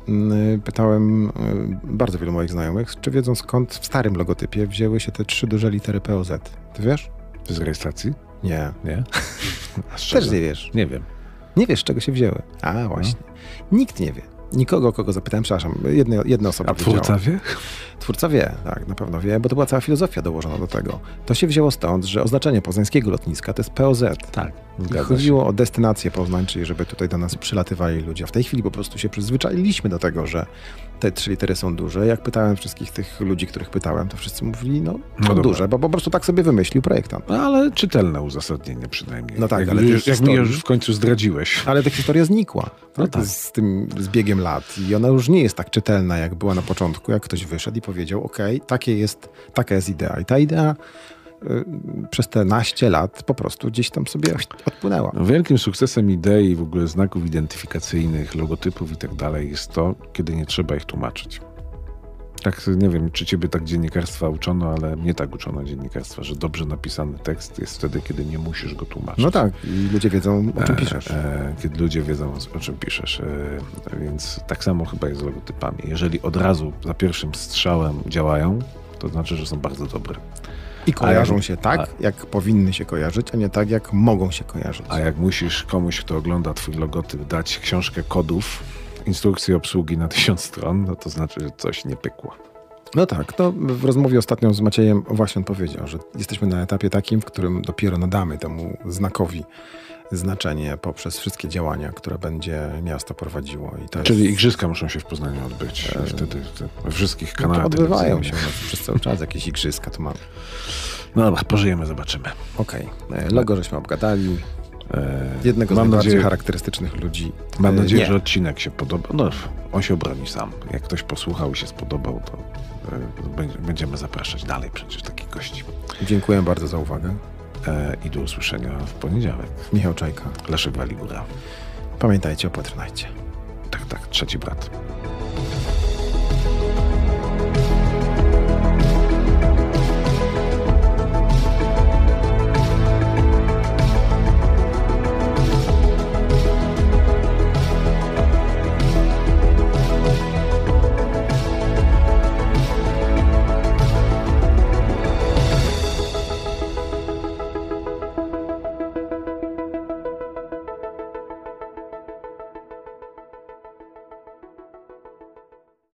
Speaker 1: pytałem e, bardzo wielu moich znajomych, czy wiedzą skąd w starym logotypie wzięły się te trzy duże litery POZ. Ty wiesz? Z rejestracji? Nie. Nie? Też nie wiesz. Nie wiem. Nie wiesz, czego się wzięły. A, właśnie. No. Nikt nie wie. Nikogo, kogo zapytałem, przepraszam, jedna osoba A twórca wie? Twórca wie, tak, na pewno wie, bo to była cała filozofia dołożona do tego. To się wzięło stąd, że oznaczenie poznańskiego lotniska to jest POZ. Tak. chodziło się. o destynację Poznań, czyli żeby tutaj do nas przylatywali ludzie. A w tej chwili po prostu się przyzwyczailiśmy do tego, że te trzy litery są duże. Jak pytałem wszystkich tych ludzi, których pytałem, to wszyscy mówili, no, no duże, bo po prostu tak sobie wymyślił projektant. No, ale czytelne uzasadnienie przynajmniej. No tak, jak ale już, historii... już w końcu zdradziłeś. Ale ta historia znikła no tak? No tak. z tym z biegiem lat i ona już nie jest tak czytelna, jak była na początku, jak ktoś wyszedł i powiedział, powiedział, ok, takie jest, taka jest idea. I ta idea y, przez te naście lat po prostu gdzieś tam sobie odpłynęła. No, wielkim sukcesem idei, w ogóle znaków identyfikacyjnych, logotypów i tak dalej jest to, kiedy nie trzeba ich tłumaczyć tak nie wiem, czy ciebie tak dziennikarstwa uczono, ale mnie tak uczono dziennikarstwa, że dobrze napisany tekst jest wtedy, kiedy nie musisz go tłumaczyć. No tak, i ludzie wiedzą, o czym e, piszesz. E, e, kiedy ludzie wiedzą, o czym piszesz. E, więc tak samo chyba jest z logotypami. Jeżeli od razu za pierwszym strzałem działają, to znaczy, że są bardzo dobre. I kojarzą się tak, a, jak powinny się kojarzyć, a nie tak, jak mogą się kojarzyć. A jak musisz komuś, kto ogląda twój logotyp, dać książkę kodów, Instrukcji obsługi na tysiąc stron, no to znaczy, że coś nie pykło. No tak, no w rozmowie ostatnio z Maciejem właśnie on powiedział, że jesteśmy na etapie takim, w którym dopiero nadamy temu znakowi znaczenie poprzez wszystkie działania, które będzie miasto prowadziło. Czyli jest... igrzyska muszą się w Poznaniu odbyć e... wtedy we wszystkich kanałach. No odbywają się no, przez cały czas jakieś igrzyska to mamy. No dobra, pożyjemy, zobaczymy. Okej, okay. E, logo żeśmy obgadali. E, Jednego z Mam najbardziej nadzieję, charakterystycznych ludzi. Mam e, nadzieję, nie. że odcinek się podoba. No, on się obroni sam. Jak ktoś posłuchał i się spodobał, to e, będziemy zapraszać dalej przecież takich gości. Dziękuję bardzo za uwagę. I do usłyszenia w poniedziałek. Michał Czajka. Leszek Waligura. Pamiętajcie, o Patronajcie. Tak, tak, trzeci brat.